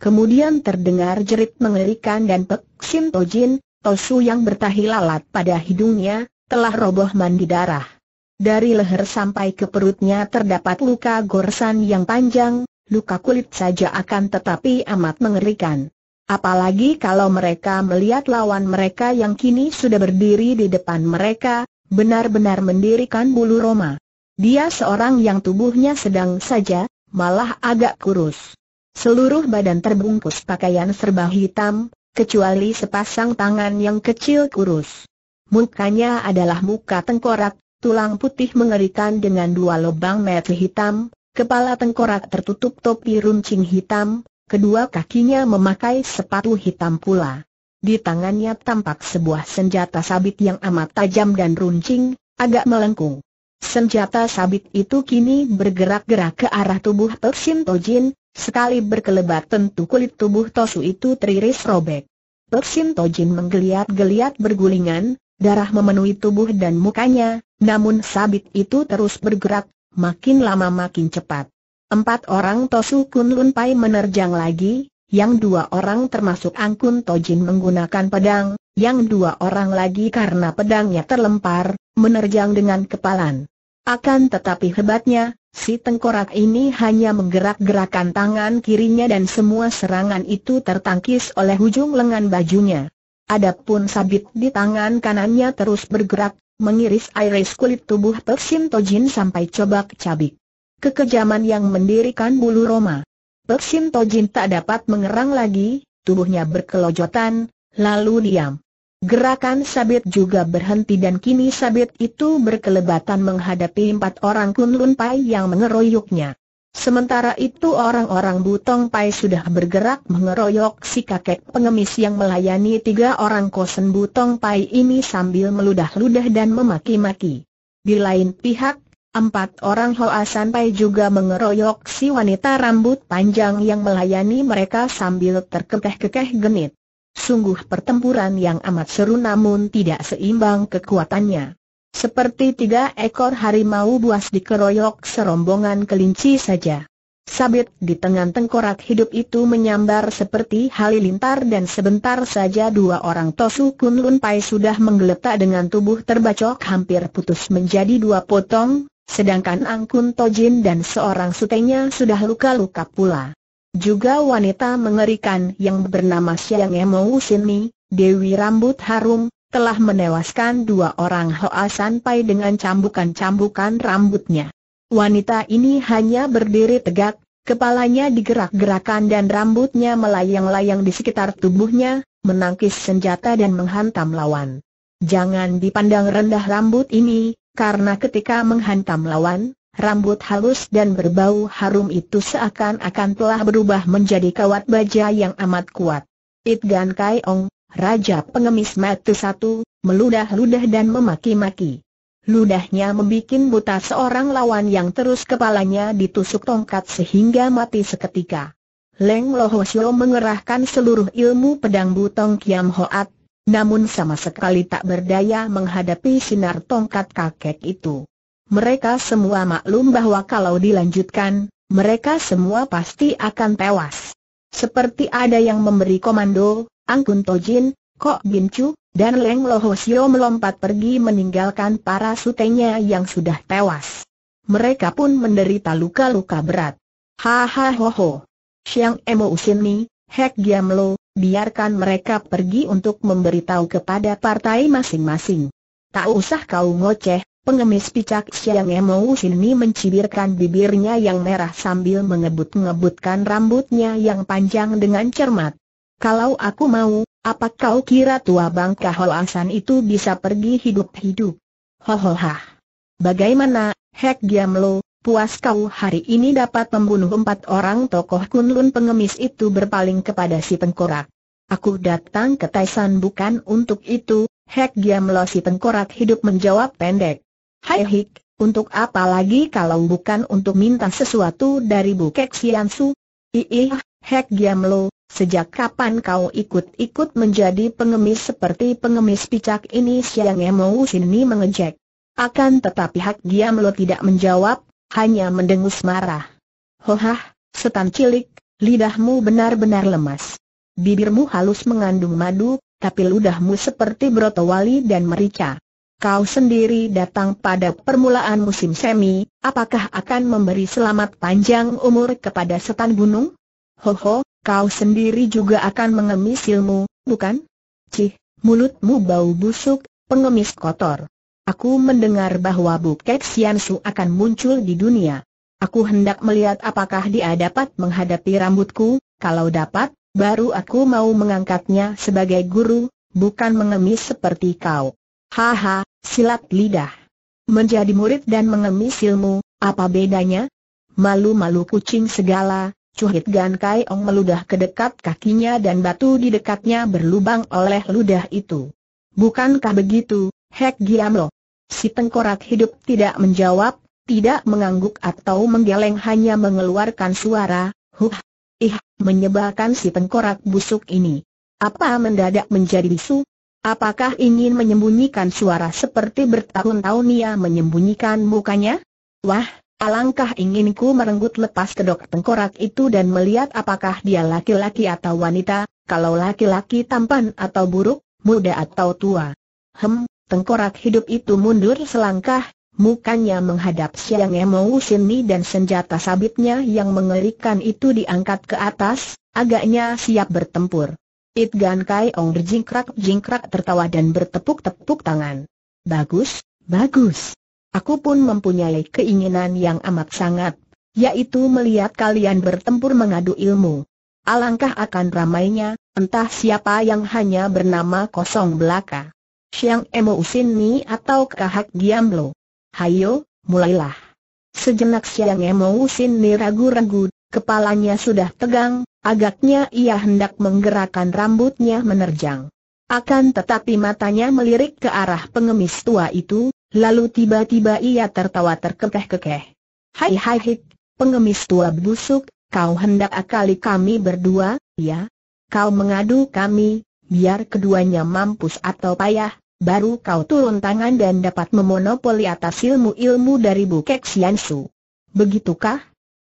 Kemudian terdengar jerit mengerikan dan Pek Sim Tojin, Tosu yang bertahi lalat pada hidungnya, telah roboh mandi darah. Dari leher sampai ke perutnya terdapat luka gorsan yang panjang, luka kulit saja akan tetapi amat mengerikan. Apalagi kalau mereka melihat lawan mereka yang kini sudah berdiri di depan mereka, benar-benar mendirikan bulu roma. Dia seorang yang tubuhnya sedang saja, malah agak kurus. Seluruh badan terbungkus pakaian serba hitam, kecuali sepasang tangan yang kecil kurus. Mukanya adalah muka tengkorak, tulang putih mengerikan dengan dua lubang mata hitam, kepala tengkorak tertutup topi runcing hitam, kedua kakinya memakai sepatu hitam pula. Di tangannya tampak sebuah senjata sabit yang amat tajam dan runcing, agak melengkung. Senjata sabit itu kini bergerak-gerak ke arah tubuh Persim Tojin, Sekali berkelebat tentu kulit tubuh Tosu itu teriris robek. Peksin Tojin menggeliat-geliat bergulingan, darah memenuhi tubuh dan mukanya, namun sabit itu terus bergerak, makin lama makin cepat. Empat orang Tosu Kunlun Pai menerjang lagi, yang dua orang termasuk Angkun Tojin menggunakan pedang, yang dua orang lagi karena pedangnya terlempar, menerjang dengan kepalan. Akan tetapi hebatnya, Si tengkorak ini hanya menggerak-gerakan tangan kirinya dan semua serangan itu tertangkis oleh ujung lengan bajunya. Adapun sabit di tangan kanannya terus bergerak, mengiris iris kulit tubuh Persimtojin Tojin sampai cobak-cabik. Kekejaman yang mendirikan bulu Roma. Persimtojin Tojin tak dapat mengerang lagi, tubuhnya berkelojotan, lalu diam. Gerakan sabit juga berhenti dan kini sabit itu berkelebatan menghadapi empat orang Kunlun Pai yang mengeroyoknya. Sementara itu orang-orang Butong Pai sudah bergerak mengeroyok si kakek pengemis yang melayani tiga orang kosen Butong Pai ini sambil meludah-ludah dan memaki-maki. Di lain pihak, empat orang Hoa San Pai juga mengeroyok si wanita rambut panjang yang melayani mereka sambil terkekeh-kekeh genit. Sungguh pertempuran yang amat seru namun tidak seimbang kekuatannya. Seperti tiga ekor harimau buas dikeroyok serombongan kelinci saja. Sabit di tengah tengkorak hidup itu menyambar seperti halilintar dan sebentar saja dua orang Tosu Kun Lun Pai sudah menggeletak dengan tubuh terbacok hampir putus menjadi dua potong, sedangkan Angkun Tojin dan seorang sutenya sudah luka-luka pula. Juga wanita mengerikan yang bernama Siang Emou Sini, Dewi Rambut Harum, telah menewaskan dua orang Hoa sampai dengan cambukan-cambukan rambutnya. Wanita ini hanya berdiri tegak, kepalanya digerak-gerakan dan rambutnya melayang-layang di sekitar tubuhnya, menangkis senjata dan menghantam lawan. Jangan dipandang rendah rambut ini, karena ketika menghantam lawan, rambut halus dan berbau harum itu seakan-akan telah berubah menjadi kawat baja yang amat kuat. Itgan Ong, Raja pengemis mata satu, meludah-ludah dan memaki-maki. Ludahnya membuat buta seorang lawan yang terus kepalanya ditusuk tongkat sehingga mati seketika. Leng Lo mengerahkan seluruh ilmu pedang butong Kiam Hoat, namun sama sekali tak berdaya menghadapi sinar tongkat kakek itu mereka semua maklum bahwa kalau dilanjutkan, mereka semua pasti akan tewas. Seperti ada yang memberi komando, Angkun Tojin, Kok Bin Chu, dan Leng Lohosio melompat pergi meninggalkan para sutenya yang sudah tewas. Mereka pun menderita luka-luka berat. Hahaha ho ho. Siang Emo ni, Hek Giam Lo, biarkan mereka pergi untuk memberitahu kepada partai masing-masing. Tak usah kau ngoceh, Pengemis picak Siang Emo ini mencibirkan bibirnya yang merah sambil mengebut-ngebutkan rambutnya yang panjang dengan cermat. Kalau aku mau, apa kau kira tua bangka Holasan itu bisa pergi hidup-hidup? Hohoha. Bagaimana, Hek Giamlo, puas kau hari ini dapat membunuh empat orang tokoh kunlun pengemis itu berpaling kepada si tengkorak. Aku datang ke Taisan bukan untuk itu, Hek Giamlo si tengkorak hidup menjawab pendek. Hai eh, hik, untuk apa lagi kalau bukan untuk minta sesuatu dari Bukek Su? Iih, Hek Giamlo, sejak kapan kau ikut-ikut menjadi pengemis seperti pengemis picak ini? Siang Emo sini mengejek. Akan tetapi Hek Giamlo tidak menjawab, hanya mendengus marah. Hohah, setan cilik, lidahmu benar-benar lemas. Bibirmu halus mengandung madu, tapi ludahmu seperti brotowali dan merica. Kau sendiri datang pada permulaan musim semi, apakah akan memberi selamat panjang umur kepada setan gunung? Ho ho, kau sendiri juga akan mengemis ilmu, bukan? Cih, mulutmu bau busuk, pengemis kotor. Aku mendengar bahwa Bukek Siansu akan muncul di dunia. Aku hendak melihat apakah dia dapat menghadapi rambutku, kalau dapat, baru aku mau mengangkatnya sebagai guru, bukan mengemis seperti kau. Haha, silat lidah. Menjadi murid dan mengemis ilmu, apa bedanya? Malu-malu kucing segala, Cuhit Gan Kai Ong meludah ke dekat kakinya dan batu di dekatnya berlubang oleh ludah itu. Bukankah begitu, Hek Giamlo? Si tengkorak hidup tidak menjawab, tidak mengangguk atau menggeleng hanya mengeluarkan suara, huh, ih, menyebalkan si tengkorak busuk ini. Apa mendadak menjadi bisu? Apakah ingin menyembunyikan suara seperti bertahun-tahun ia menyembunyikan mukanya? Wah, alangkah inginku merenggut lepas kedok tengkorak itu dan melihat apakah dia laki-laki atau wanita, kalau laki-laki tampan atau buruk, muda atau tua. Hem, tengkorak hidup itu mundur selangkah, Mukanya menghadap Siang Emo Sini dan senjata sabitnya yang mengerikan itu diangkat ke atas, agaknya siap bertempur. It Gan Kai Ong berjingkrak-jingkrak tertawa dan bertepuk-tepuk tangan. Bagus, bagus. Aku pun mempunyai keinginan yang amat sangat, yaitu melihat kalian bertempur mengadu ilmu. Alangkah akan ramainya, entah siapa yang hanya bernama kosong belaka. Siang Emo Usin ni atau Kahak lo? Hayo, mulailah. Sejenak Siang Emo Usin ni ragu-ragu Kepalanya sudah tegang, agaknya ia hendak menggerakkan rambutnya menerjang. Akan tetapi matanya melirik ke arah pengemis tua itu, lalu tiba-tiba ia tertawa terkekeh-kekeh. Hai hai hik, pengemis tua busuk, kau hendak akali kami berdua, ya? Kau mengadu kami, biar keduanya mampus atau payah, baru kau turun tangan dan dapat memonopoli atas ilmu-ilmu dari Bukek Siansu. Begitukah?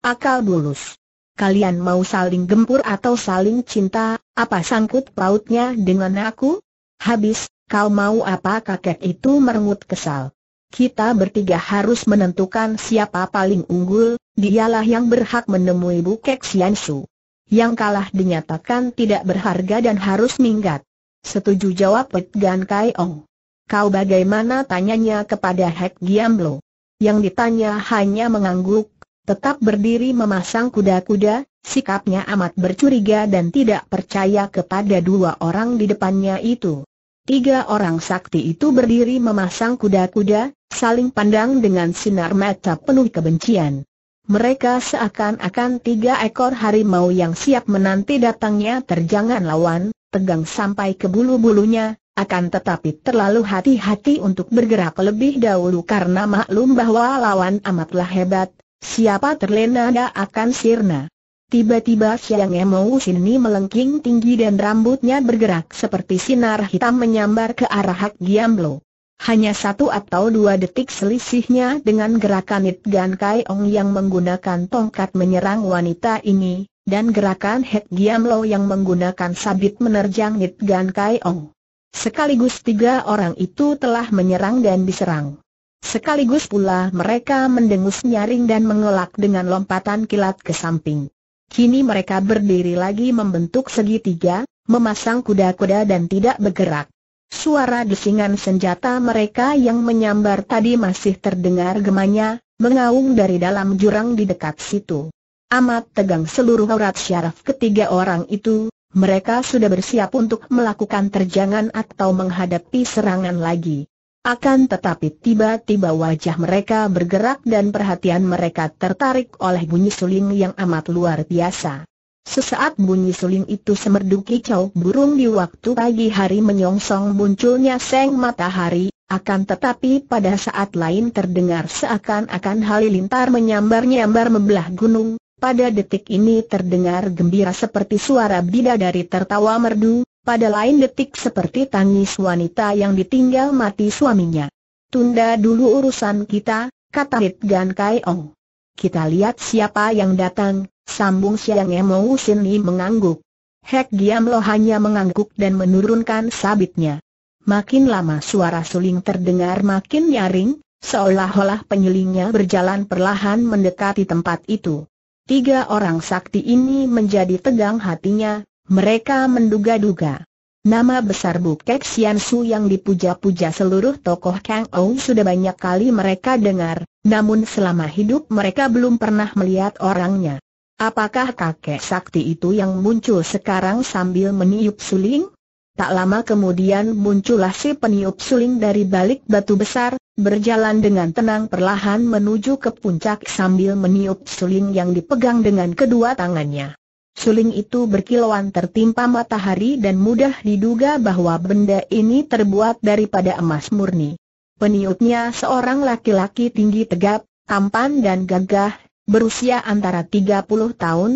Akal bulus. Kalian mau saling gempur atau saling cinta, apa sangkut pautnya dengan aku? Habis, kau mau apa kakek itu merengut kesal. Kita bertiga harus menentukan siapa paling unggul, dialah yang berhak menemui Bukek su. Yang kalah dinyatakan tidak berharga dan harus minggat. Setuju jawab Pek Gan Kai Ong. Kau bagaimana tanyanya kepada Hek Giamblo? Yang ditanya hanya mengangguk, tetap berdiri memasang kuda-kuda, sikapnya amat bercuriga dan tidak percaya kepada dua orang di depannya itu. Tiga orang sakti itu berdiri memasang kuda-kuda, saling pandang dengan sinar mata penuh kebencian. Mereka seakan-akan tiga ekor harimau yang siap menanti datangnya terjangan lawan, tegang sampai ke bulu-bulunya, akan tetapi terlalu hati-hati untuk bergerak lebih dahulu karena maklum bahwa lawan amatlah hebat, Siapa terlena akan sirna. Tiba-tiba siang Emou sini melengking tinggi dan rambutnya bergerak seperti sinar hitam menyambar ke arah Hak Giamblo. Hanya satu atau dua detik selisihnya dengan gerakan It Gan Kai Ong yang menggunakan tongkat menyerang wanita ini, dan gerakan Hak Giam Lo yang menggunakan sabit menerjang It Gan Kai Ong. Sekaligus tiga orang itu telah menyerang dan diserang. Sekaligus pula mereka mendengus nyaring dan mengelak dengan lompatan kilat ke samping. Kini mereka berdiri lagi membentuk segitiga, memasang kuda-kuda dan tidak bergerak. Suara desingan senjata mereka yang menyambar tadi masih terdengar gemanya, mengaung dari dalam jurang di dekat situ. Amat tegang seluruh aurat syaraf ketiga orang itu, mereka sudah bersiap untuk melakukan terjangan atau menghadapi serangan lagi. Akan tetapi tiba-tiba wajah mereka bergerak dan perhatian mereka tertarik oleh bunyi suling yang amat luar biasa. Sesaat bunyi suling itu semerdu kicau burung di waktu pagi hari menyongsong munculnya seng matahari, akan tetapi pada saat lain terdengar seakan-akan halilintar menyambar-nyambar membelah gunung, pada detik ini terdengar gembira seperti suara bidadari tertawa merdu, pada lain detik seperti tangis wanita yang ditinggal mati suaminya. Tunda dulu urusan kita, kata Hit Gan Kai Ong. Kita lihat siapa yang datang, sambung Siang Emo Sini mengangguk. Hek Giam Lo hanya mengangguk dan menurunkan sabitnya. Makin lama suara suling terdengar makin nyaring, seolah-olah penyelingnya berjalan perlahan mendekati tempat itu. Tiga orang sakti ini menjadi tegang hatinya, mereka menduga-duga. Nama besar Bukek Sian Su yang dipuja-puja seluruh tokoh Kang Ou sudah banyak kali mereka dengar, namun selama hidup mereka belum pernah melihat orangnya. Apakah kakek sakti itu yang muncul sekarang sambil meniup suling? Tak lama kemudian muncullah si peniup suling dari balik batu besar, berjalan dengan tenang perlahan menuju ke puncak sambil meniup suling yang dipegang dengan kedua tangannya. Suling itu berkilauan tertimpa matahari dan mudah diduga bahwa benda ini terbuat daripada emas murni. Peniupnya seorang laki-laki tinggi tegap, tampan dan gagah, berusia antara 30 tahun.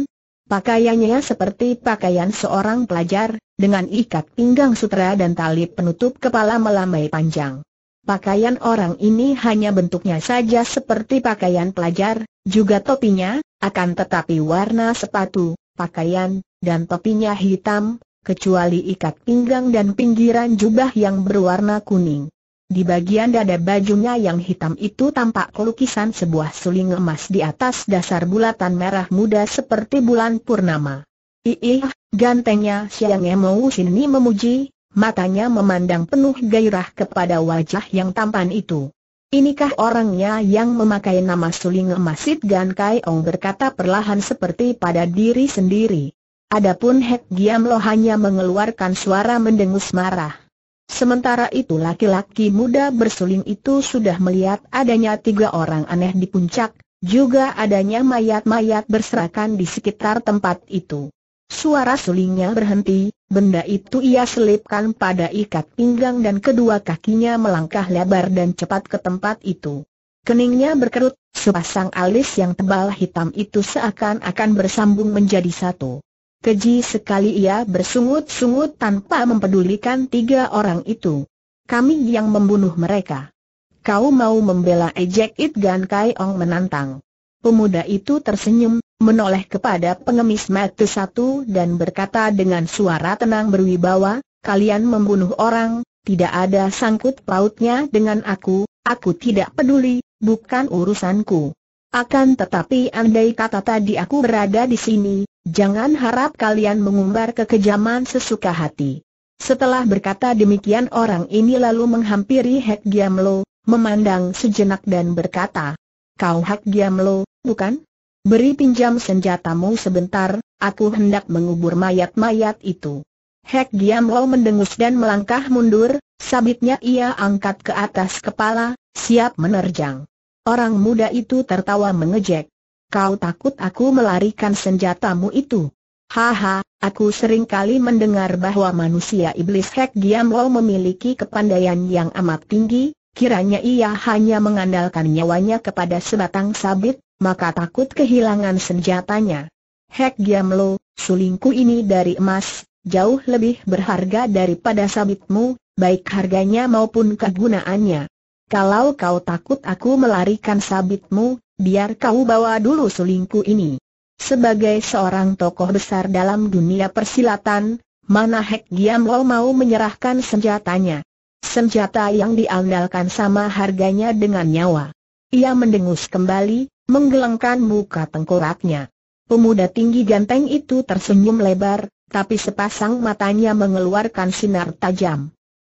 Pakaiannya seperti pakaian seorang pelajar, dengan ikat pinggang sutra dan tali penutup kepala melambai panjang. Pakaian orang ini hanya bentuknya saja seperti pakaian pelajar, juga topinya, akan tetapi warna sepatu, pakaian, dan topinya hitam, kecuali ikat pinggang dan pinggiran jubah yang berwarna kuning. Di bagian dada bajunya yang hitam itu tampak lukisan sebuah suling emas di atas dasar bulatan merah muda seperti bulan purnama. Iih, gantengnya Siang Emou Sini memuji, matanya memandang penuh gairah kepada wajah yang tampan itu. Inikah orangnya yang memakai nama suling Masit Gan Kai Ong berkata perlahan seperti pada diri sendiri. Adapun Hek Giam Lo hanya mengeluarkan suara mendengus marah. Sementara itu laki-laki muda bersuling itu sudah melihat adanya tiga orang aneh di puncak, juga adanya mayat-mayat berserakan di sekitar tempat itu. Suara sulingnya berhenti, benda itu ia selipkan pada ikat pinggang dan kedua kakinya melangkah lebar dan cepat ke tempat itu. Keningnya berkerut, sepasang alis yang tebal hitam itu seakan-akan bersambung menjadi satu. Keji sekali ia bersungut-sungut tanpa mempedulikan tiga orang itu. Kami yang membunuh mereka. Kau mau membela ejek It Gan Kai Ong menantang. Pemuda itu tersenyum, menoleh kepada pengemis mata satu dan berkata dengan suara tenang berwibawa, kalian membunuh orang, tidak ada sangkut pautnya dengan aku, aku tidak peduli, bukan urusanku. Akan tetapi andai kata tadi aku berada di sini, jangan harap kalian mengumbar kekejaman sesuka hati. Setelah berkata demikian orang ini lalu menghampiri Hek Giamlo, memandang sejenak dan berkata, Kau Hek Giamlo, bukan? Beri pinjam senjatamu sebentar, aku hendak mengubur mayat-mayat itu. Hek Giam Lo mendengus dan melangkah mundur, sabitnya ia angkat ke atas kepala, siap menerjang. Orang muda itu tertawa mengejek. Kau takut aku melarikan senjatamu itu? Haha, aku sering kali mendengar bahwa manusia iblis Hek Giam Lo memiliki kepandaian yang amat tinggi, kiranya ia hanya mengandalkan nyawanya kepada sebatang sabit, maka takut kehilangan senjatanya. Hek Giamlo, sulingku ini dari emas, jauh lebih berharga daripada sabitmu, baik harganya maupun kegunaannya. Kalau kau takut aku melarikan sabitmu, biar kau bawa dulu sulingku ini. Sebagai seorang tokoh besar dalam dunia persilatan, mana Hek Giamlo mau menyerahkan senjatanya. Senjata yang diandalkan sama harganya dengan nyawa. Ia mendengus kembali, menggelengkan muka tengkoraknya. Pemuda tinggi ganteng itu tersenyum lebar, tapi sepasang matanya mengeluarkan sinar tajam.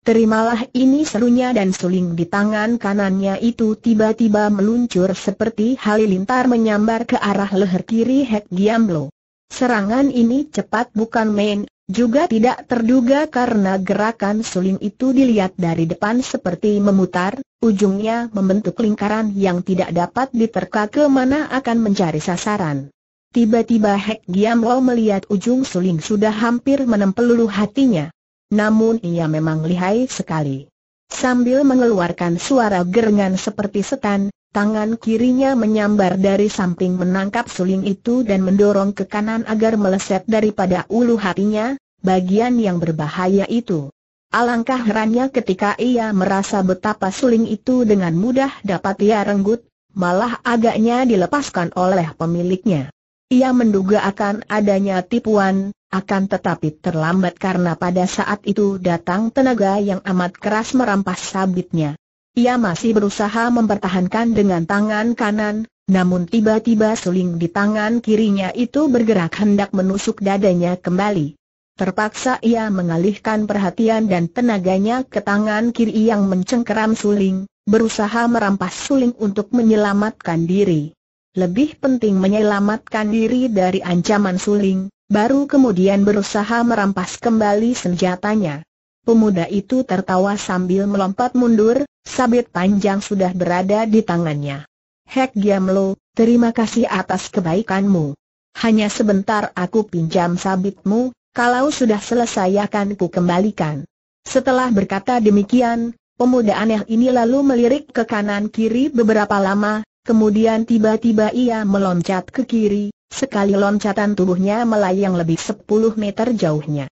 Terimalah ini serunya dan suling di tangan kanannya itu tiba-tiba meluncur seperti halilintar menyambar ke arah leher kiri Hek Giamlo. Serangan ini cepat bukan main, juga tidak terduga karena gerakan suling itu dilihat dari depan seperti memutar, ujungnya membentuk lingkaran yang tidak dapat diterka ke mana akan mencari sasaran. Tiba-tiba Hek Giam Lo melihat ujung suling sudah hampir menempel luluh hatinya. Namun ia memang lihai sekali. Sambil mengeluarkan suara gerengan seperti setan, Tangan kirinya menyambar dari samping menangkap suling itu dan mendorong ke kanan agar meleset daripada ulu hatinya, bagian yang berbahaya itu. Alangkah herannya ketika ia merasa betapa suling itu dengan mudah dapat ia renggut, malah agaknya dilepaskan oleh pemiliknya. Ia menduga akan adanya tipuan, akan tetapi terlambat karena pada saat itu datang tenaga yang amat keras merampas sabitnya. Ia masih berusaha mempertahankan dengan tangan kanan, namun tiba-tiba suling di tangan kirinya itu bergerak hendak menusuk dadanya kembali. Terpaksa ia mengalihkan perhatian dan tenaganya ke tangan kiri yang mencengkeram suling, berusaha merampas suling untuk menyelamatkan diri. Lebih penting menyelamatkan diri dari ancaman suling, baru kemudian berusaha merampas kembali senjatanya. Pemuda itu tertawa sambil melompat mundur, sabit panjang sudah berada di tangannya. Hek Giamlo, terima kasih atas kebaikanmu. Hanya sebentar aku pinjam sabitmu, kalau sudah selesai akan ku kembalikan. Setelah berkata demikian, pemuda aneh ini lalu melirik ke kanan kiri beberapa lama, kemudian tiba-tiba ia meloncat ke kiri, sekali loncatan tubuhnya melayang lebih 10 meter jauhnya.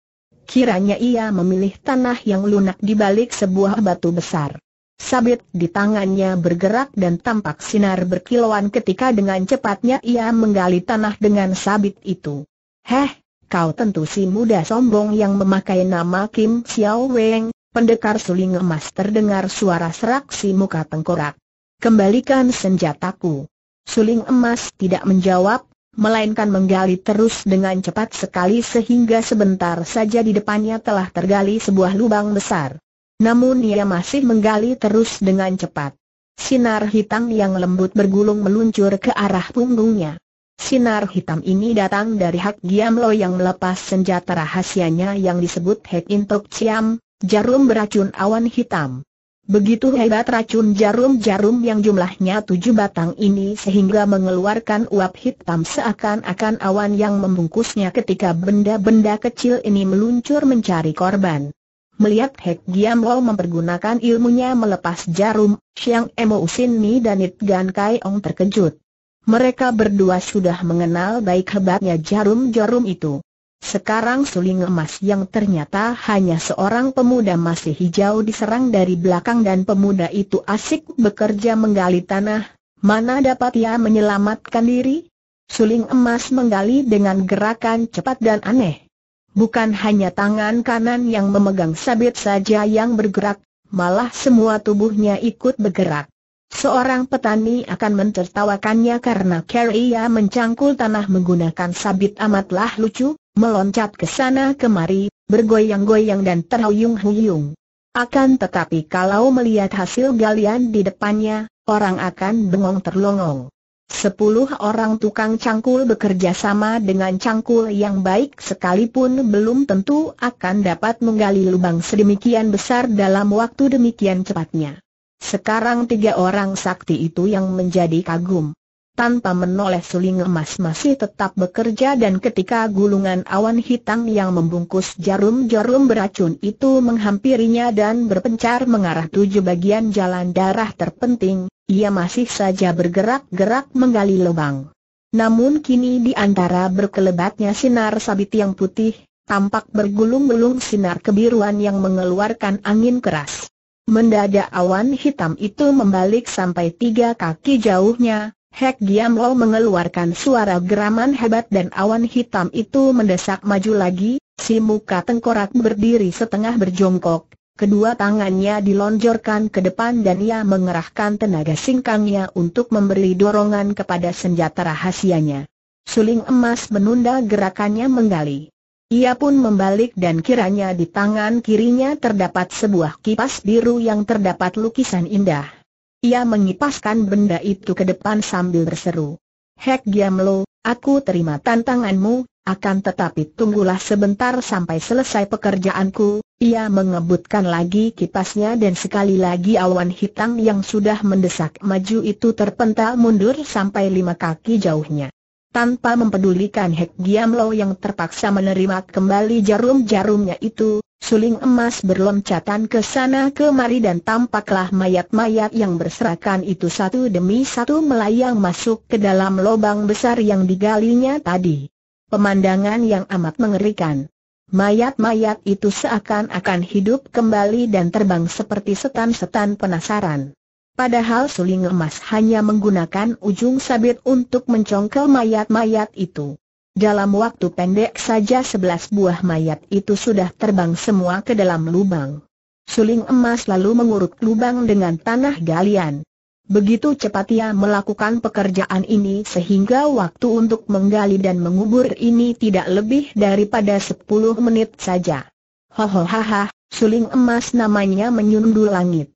Kiranya ia memilih tanah yang lunak di balik sebuah batu besar. Sabit di tangannya bergerak dan tampak sinar berkilauan ketika dengan cepatnya ia menggali tanah dengan sabit itu. Heh, kau tentu si muda sombong yang memakai nama Kim Xiao Weng, pendekar suling emas terdengar suara serak si muka tengkorak. Kembalikan senjataku. Suling emas tidak menjawab, melainkan menggali terus dengan cepat sekali sehingga sebentar saja di depannya telah tergali sebuah lubang besar. Namun ia masih menggali terus dengan cepat. Sinar hitam yang lembut bergulung meluncur ke arah punggungnya. Sinar hitam ini datang dari Hak Giam Lo yang melepas senjata rahasianya yang disebut Hek Intok Ciam, jarum beracun awan hitam. Begitu hebat racun jarum-jarum yang jumlahnya tujuh batang ini sehingga mengeluarkan uap hitam seakan-akan awan yang membungkusnya ketika benda-benda kecil ini meluncur mencari korban. Melihat Hek Giam Wo mempergunakan ilmunya melepas jarum, Xiang Emo Usin Mi dan It Gan Kai Ong terkejut. Mereka berdua sudah mengenal baik hebatnya jarum-jarum itu. Sekarang suling emas yang ternyata hanya seorang pemuda masih hijau diserang dari belakang dan pemuda itu asik bekerja menggali tanah, mana dapat ia menyelamatkan diri? Suling emas menggali dengan gerakan cepat dan aneh. Bukan hanya tangan kanan yang memegang sabit saja yang bergerak, malah semua tubuhnya ikut bergerak. Seorang petani akan mentertawakannya karena Carrie mencangkul tanah menggunakan sabit amatlah lucu, meloncat ke sana kemari, bergoyang-goyang dan terhuyung-huyung. Akan tetapi kalau melihat hasil galian di depannya, orang akan bengong terlongong. Sepuluh orang tukang cangkul bekerja sama dengan cangkul yang baik sekalipun belum tentu akan dapat menggali lubang sedemikian besar dalam waktu demikian cepatnya. Sekarang tiga orang sakti itu yang menjadi kagum tanpa menoleh suling emas masih tetap bekerja dan ketika gulungan awan hitam yang membungkus jarum-jarum beracun itu menghampirinya dan berpencar mengarah tujuh bagian jalan darah terpenting, ia masih saja bergerak-gerak menggali lubang. Namun kini di antara berkelebatnya sinar sabit yang putih, tampak bergulung-gulung sinar kebiruan yang mengeluarkan angin keras. Mendadak awan hitam itu membalik sampai tiga kaki jauhnya, Hek Giam Lo mengeluarkan suara geraman hebat dan awan hitam itu mendesak maju lagi, si muka tengkorak berdiri setengah berjongkok, kedua tangannya dilonjorkan ke depan dan ia mengerahkan tenaga singkangnya untuk memberi dorongan kepada senjata rahasianya. Suling emas menunda gerakannya menggali. Ia pun membalik dan kiranya di tangan kirinya terdapat sebuah kipas biru yang terdapat lukisan indah. Ia mengipaskan benda itu ke depan sambil berseru. Hek Giamlo, aku terima tantanganmu, akan tetapi tunggulah sebentar sampai selesai pekerjaanku. Ia mengebutkan lagi kipasnya dan sekali lagi awan hitam yang sudah mendesak maju itu terpental mundur sampai lima kaki jauhnya. Tanpa mempedulikan Hek Giamlo yang terpaksa menerima kembali jarum-jarumnya itu, Suling emas berloncatan ke sana kemari dan tampaklah mayat-mayat yang berserakan itu satu demi satu melayang masuk ke dalam lubang besar yang digalinya tadi. Pemandangan yang amat mengerikan. Mayat-mayat itu seakan-akan hidup kembali dan terbang seperti setan-setan penasaran. Padahal suling emas hanya menggunakan ujung sabit untuk mencongkel mayat-mayat itu. Dalam waktu pendek saja sebelas buah mayat itu sudah terbang semua ke dalam lubang. Suling emas lalu mengurut lubang dengan tanah galian. Begitu cepat ia melakukan pekerjaan ini sehingga waktu untuk menggali dan mengubur ini tidak lebih daripada 10 menit saja. Ho ho ha ha, suling emas namanya menyundul langit.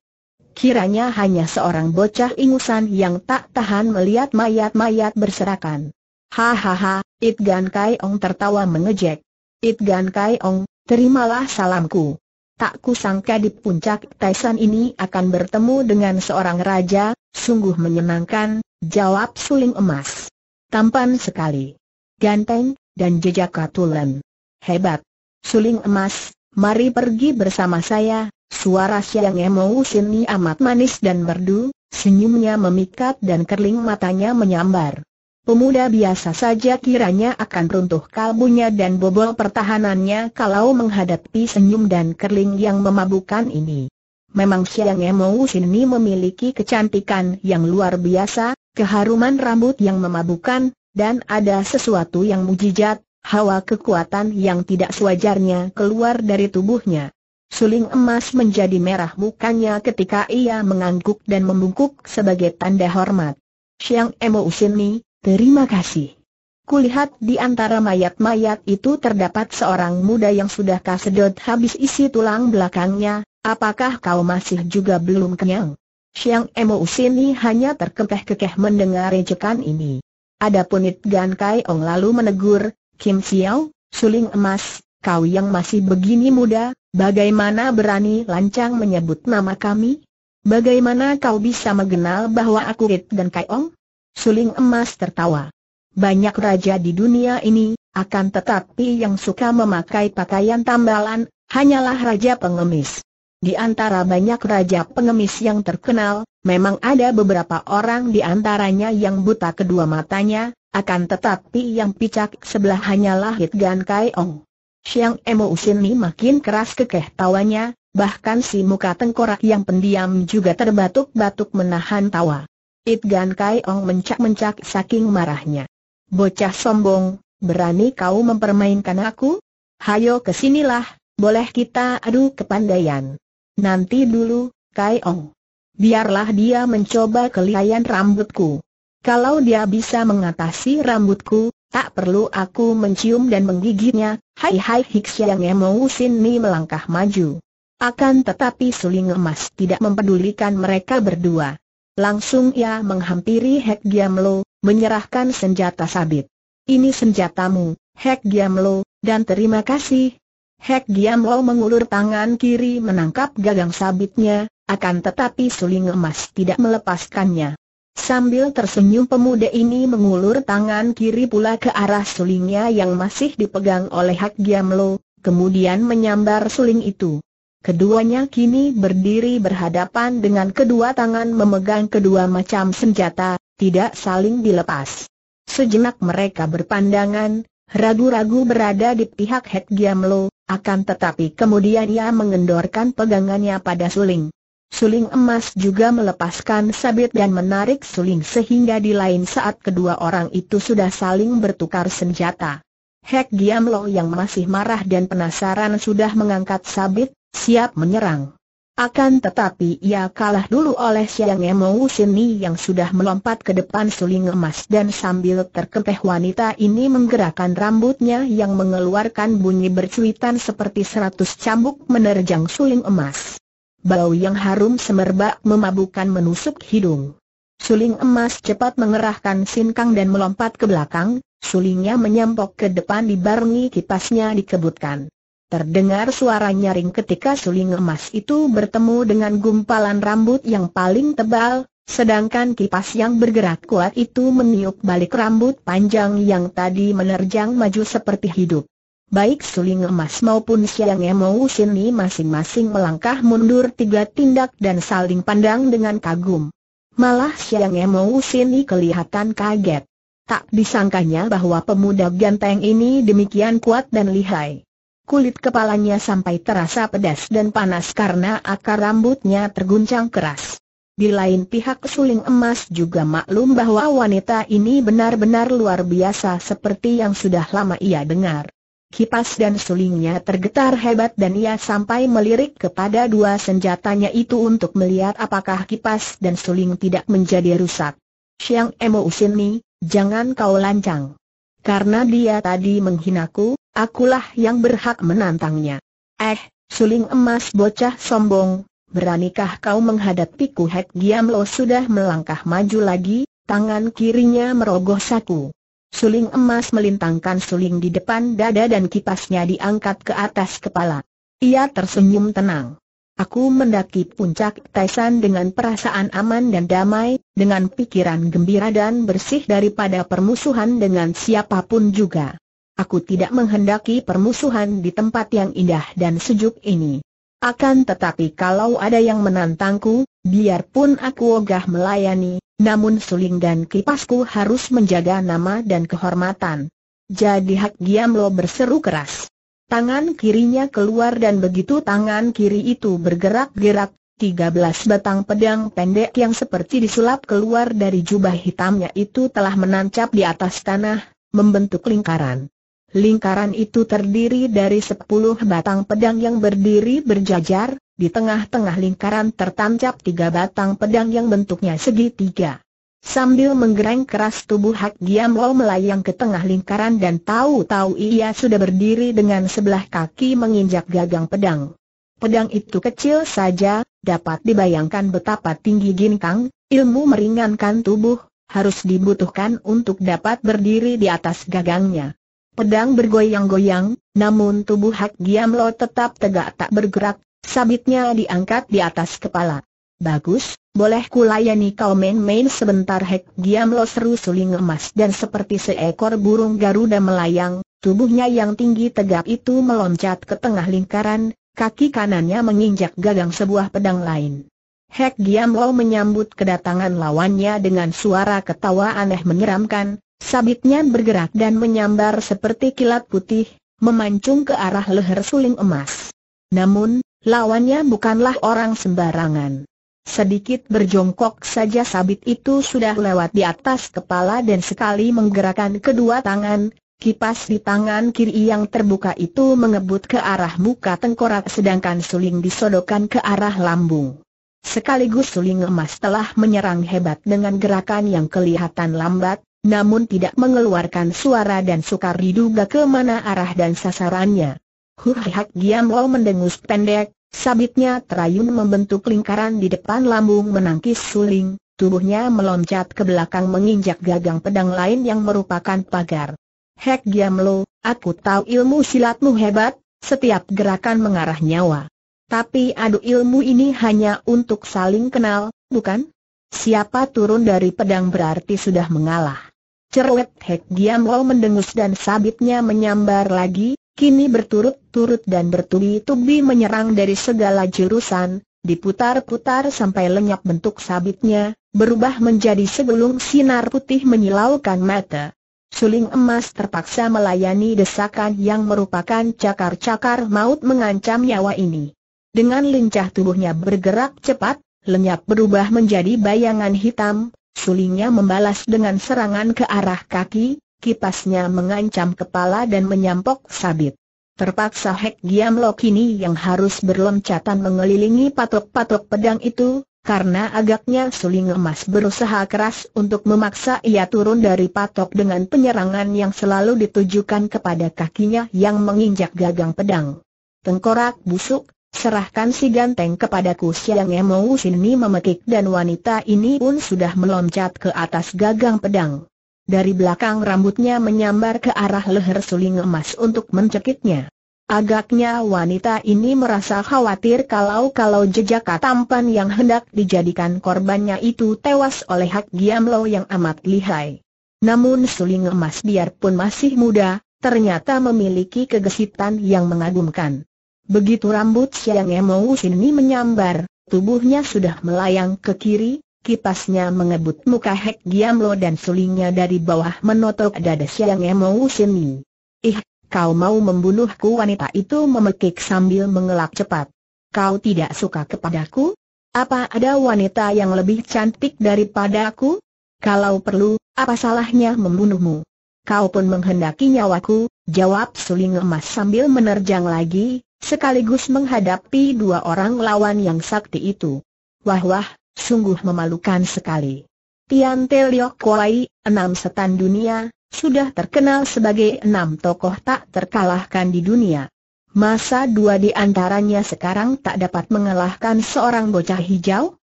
Kiranya hanya seorang bocah ingusan yang tak tahan melihat mayat-mayat berserakan. Hahaha, It Gan Kai Ong tertawa mengejek. It Gan Kai Ong, terimalah salamku. Tak kusangka di puncak Taisan ini akan bertemu dengan seorang raja, sungguh menyenangkan, jawab suling emas. Tampan sekali. Ganteng, dan jejak katulen. Hebat. Suling emas, mari pergi bersama saya, suara Siang emu Sini amat manis dan merdu, senyumnya memikat dan kerling matanya menyambar. Pemuda biasa saja kiranya akan runtuh kalbunya dan bobol pertahanannya kalau menghadapi senyum dan kerling yang memabukkan ini. Memang siang Emou ini memiliki kecantikan yang luar biasa, keharuman rambut yang memabukan, dan ada sesuatu yang mujizat, hawa kekuatan yang tidak sewajarnya keluar dari tubuhnya. Suling emas menjadi merah mukanya ketika ia mengangguk dan membungkuk sebagai tanda hormat. Siang Emo ini. Terima kasih. Kulihat di antara mayat-mayat itu terdapat seorang muda yang sudah kasedot habis isi tulang belakangnya, apakah kau masih juga belum kenyang? Siang Emo Usini hanya terkekeh-kekeh mendengar ejekan ini. Adapun It Gan Kai Ong lalu menegur, Kim Xiao, suling emas, kau yang masih begini muda, bagaimana berani lancang menyebut nama kami? Bagaimana kau bisa mengenal bahwa aku It Gan Kai Ong? Suling emas tertawa. Banyak raja di dunia ini, akan tetapi yang suka memakai pakaian tambalan, hanyalah raja pengemis. Di antara banyak raja pengemis yang terkenal, memang ada beberapa orang di antaranya yang buta kedua matanya, akan tetapi yang picak sebelah hanyalah Hitgan Kai Ong. Siang Emo ini makin keras kekeh tawanya, bahkan si muka tengkorak yang pendiam juga terbatuk-batuk menahan tawa. It Gan Kai Ong mencak-mencak saking marahnya. Bocah sombong, berani kau mempermainkan aku? Hayo kesinilah, boleh kita adu kepandaian. Nanti dulu, Kai Ong. Biarlah dia mencoba kelihayan rambutku. Kalau dia bisa mengatasi rambutku, tak perlu aku mencium dan menggigitnya. Hai hai Hicks yang mau ni melangkah maju. Akan tetapi suling emas tidak mempedulikan mereka berdua. Langsung ia menghampiri Hek Giamlo, menyerahkan senjata sabit. Ini senjatamu, Hek Giamlo, dan terima kasih. Hek Giamlo mengulur tangan kiri menangkap gagang sabitnya, akan tetapi suling emas tidak melepaskannya. Sambil tersenyum pemuda ini mengulur tangan kiri pula ke arah sulingnya yang masih dipegang oleh Hak Giamlo, kemudian menyambar suling itu. Keduanya kini berdiri berhadapan dengan kedua tangan memegang kedua macam senjata, tidak saling dilepas. Sejenak mereka berpandangan, ragu-ragu berada di pihak Het Giam akan tetapi kemudian ia mengendorkan pegangannya pada suling. Suling emas juga melepaskan sabit dan menarik suling sehingga di lain saat kedua orang itu sudah saling bertukar senjata. Hek Giamlo yang masih marah dan penasaran sudah mengangkat sabit, siap menyerang. Akan tetapi ia kalah dulu oleh Siang Emo Sini yang sudah melompat ke depan suling emas dan sambil terkepeh wanita ini menggerakkan rambutnya yang mengeluarkan bunyi bercuitan seperti seratus cambuk menerjang suling emas. Bau yang harum semerbak memabukkan menusuk hidung. Suling emas cepat mengerahkan sinkang dan melompat ke belakang, sulingnya menyempok ke depan dibarengi kipasnya dikebutkan. Terdengar suara nyaring ketika suling emas itu bertemu dengan gumpalan rambut yang paling tebal, sedangkan kipas yang bergerak kuat itu meniup balik rambut panjang yang tadi menerjang maju seperti hidup. Baik suling emas maupun siang emo sini masing-masing melangkah mundur tiga tindak dan saling pandang dengan kagum. Malah siang emo sini kelihatan kaget. Tak disangkanya bahwa pemuda ganteng ini demikian kuat dan lihai. Kulit kepalanya sampai terasa pedas dan panas karena akar rambutnya terguncang keras. Di lain pihak suling emas juga maklum bahwa wanita ini benar-benar luar biasa seperti yang sudah lama ia dengar. Kipas dan sulingnya tergetar hebat dan ia sampai melirik kepada dua senjatanya itu untuk melihat apakah kipas dan suling tidak menjadi rusak. Siang Emo ni, jangan kau lancang. Karena dia tadi menghinaku, Akulah yang berhak menantangnya. Eh, suling emas bocah sombong, beranikah kau menghadapiku? Hek Giam Lo sudah melangkah maju lagi, tangan kirinya merogoh saku. Suling emas melintangkan suling di depan dada dan kipasnya diangkat ke atas kepala. Ia tersenyum tenang. Aku mendaki puncak Taisan dengan perasaan aman dan damai, dengan pikiran gembira dan bersih daripada permusuhan dengan siapapun juga. Aku tidak menghendaki permusuhan di tempat yang indah dan sejuk ini. Akan tetapi kalau ada yang menantangku, biarpun aku ogah melayani, namun suling dan kipasku harus menjaga nama dan kehormatan. Jadi Hak Giam Lo berseru keras. Tangan kirinya keluar dan begitu tangan kiri itu bergerak-gerak, 13 batang pedang pendek yang seperti disulap keluar dari jubah hitamnya itu telah menancap di atas tanah, membentuk lingkaran. Lingkaran itu terdiri dari sepuluh batang pedang yang berdiri berjajar, di tengah-tengah lingkaran tertancap tiga batang pedang yang bentuknya segitiga. Sambil menggereng keras tubuh Hak Giam Lo melayang ke tengah lingkaran dan tahu-tahu ia sudah berdiri dengan sebelah kaki menginjak gagang pedang. Pedang itu kecil saja, dapat dibayangkan betapa tinggi ginkang, ilmu meringankan tubuh, harus dibutuhkan untuk dapat berdiri di atas gagangnya. Pedang bergoyang-goyang, namun tubuh Hak Giam Giamlo tetap tegak tak bergerak, sabitnya diangkat di atas kepala. Bagus, boleh kulayani kau main-main sebentar Hak Giam Giamlo seru suling emas dan seperti seekor burung Garuda melayang, tubuhnya yang tinggi tegak itu meloncat ke tengah lingkaran, kaki kanannya menginjak gagang sebuah pedang lain. Hek Giamlo menyambut kedatangan lawannya dengan suara ketawa aneh menyeramkan, Sabitnya bergerak dan menyambar seperti kilat putih, memancung ke arah leher suling emas. Namun, lawannya bukanlah orang sembarangan. Sedikit berjongkok saja sabit itu sudah lewat di atas kepala dan sekali menggerakkan kedua tangan, kipas di tangan kiri yang terbuka itu mengebut ke arah muka tengkorak sedangkan suling disodokkan ke arah lambung. Sekaligus suling emas telah menyerang hebat dengan gerakan yang kelihatan lambat, namun tidak mengeluarkan suara dan sukar diduga ke mana arah dan sasarannya. Hurhihak Giam Lo mendengus pendek, sabitnya terayun membentuk lingkaran di depan lambung menangkis suling, tubuhnya meloncat ke belakang menginjak gagang pedang lain yang merupakan pagar. Hek Giam Lo, aku tahu ilmu silatmu hebat, setiap gerakan mengarah nyawa. Tapi adu ilmu ini hanya untuk saling kenal, bukan? Siapa turun dari pedang berarti sudah mengalah. Cerwet Hek Giam Lo mendengus dan sabitnya menyambar lagi, kini berturut-turut dan bertubi-tubi menyerang dari segala jurusan, diputar-putar sampai lenyap bentuk sabitnya, berubah menjadi segulung sinar putih menyilaukan mata. Suling emas terpaksa melayani desakan yang merupakan cakar-cakar maut mengancam nyawa ini. Dengan lincah tubuhnya bergerak cepat, lenyap berubah menjadi bayangan hitam, Sulingnya membalas dengan serangan ke arah kaki, kipasnya mengancam kepala dan menyampok sabit. Terpaksa Hek Giam Lok ini yang harus berloncatan mengelilingi patok-patok pedang itu, karena agaknya suling emas berusaha keras untuk memaksa ia turun dari patok dengan penyerangan yang selalu ditujukan kepada kakinya yang menginjak gagang pedang. Tengkorak busuk, Serahkan si ganteng kepadaku Siang Emo Sini memekik dan wanita ini pun sudah meloncat ke atas gagang pedang. Dari belakang rambutnya menyambar ke arah leher suling emas untuk mencekiknya. Agaknya wanita ini merasa khawatir kalau-kalau jejak tampan yang hendak dijadikan korbannya itu tewas oleh Hak Giamlo yang amat lihai. Namun suling emas biarpun masih muda, ternyata memiliki kegesitan yang mengagumkan. Begitu rambut Siang Emo ini menyambar, tubuhnya sudah melayang ke kiri, kipasnya mengebut muka Hek Giamlo dan sulingnya dari bawah menotok dada Siang Emo sini. Ih, kau mau membunuhku wanita itu memekik sambil mengelak cepat. Kau tidak suka kepadaku? Apa ada wanita yang lebih cantik daripada aku? Kalau perlu, apa salahnya membunuhmu? Kau pun menghendaki nyawaku, jawab suling emas sambil menerjang lagi, sekaligus menghadapi dua orang lawan yang sakti itu. Wah wah, sungguh memalukan sekali. Tian Te Liok Kuai, enam setan dunia, sudah terkenal sebagai enam tokoh tak terkalahkan di dunia. Masa dua di antaranya sekarang tak dapat mengalahkan seorang bocah hijau?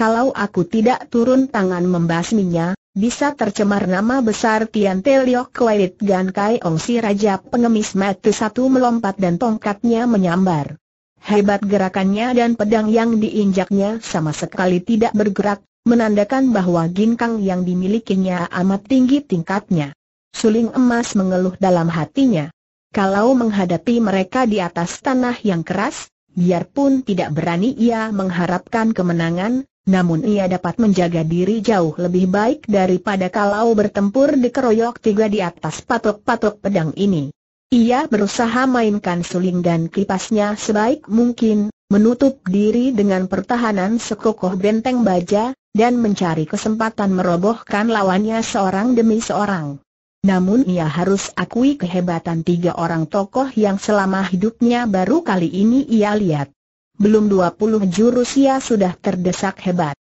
Kalau aku tidak turun tangan membasminya, bisa tercemar nama besar Tian Te Liok Kualit Gan Kai Ong si Raja pengemis mati satu melompat dan tongkatnya menyambar. Hebat gerakannya dan pedang yang diinjaknya sama sekali tidak bergerak, menandakan bahwa ginkang yang dimilikinya amat tinggi tingkatnya. Suling emas mengeluh dalam hatinya. Kalau menghadapi mereka di atas tanah yang keras, biarpun tidak berani ia mengharapkan kemenangan, namun ia dapat menjaga diri jauh lebih baik daripada kalau bertempur di keroyok tiga di atas patok-patok pedang ini. Ia berusaha mainkan suling dan kipasnya sebaik mungkin, menutup diri dengan pertahanan sekokoh benteng baja, dan mencari kesempatan merobohkan lawannya seorang demi seorang. Namun ia harus akui kehebatan tiga orang tokoh yang selama hidupnya baru kali ini ia lihat belum 20 jurus ia sudah terdesak hebat.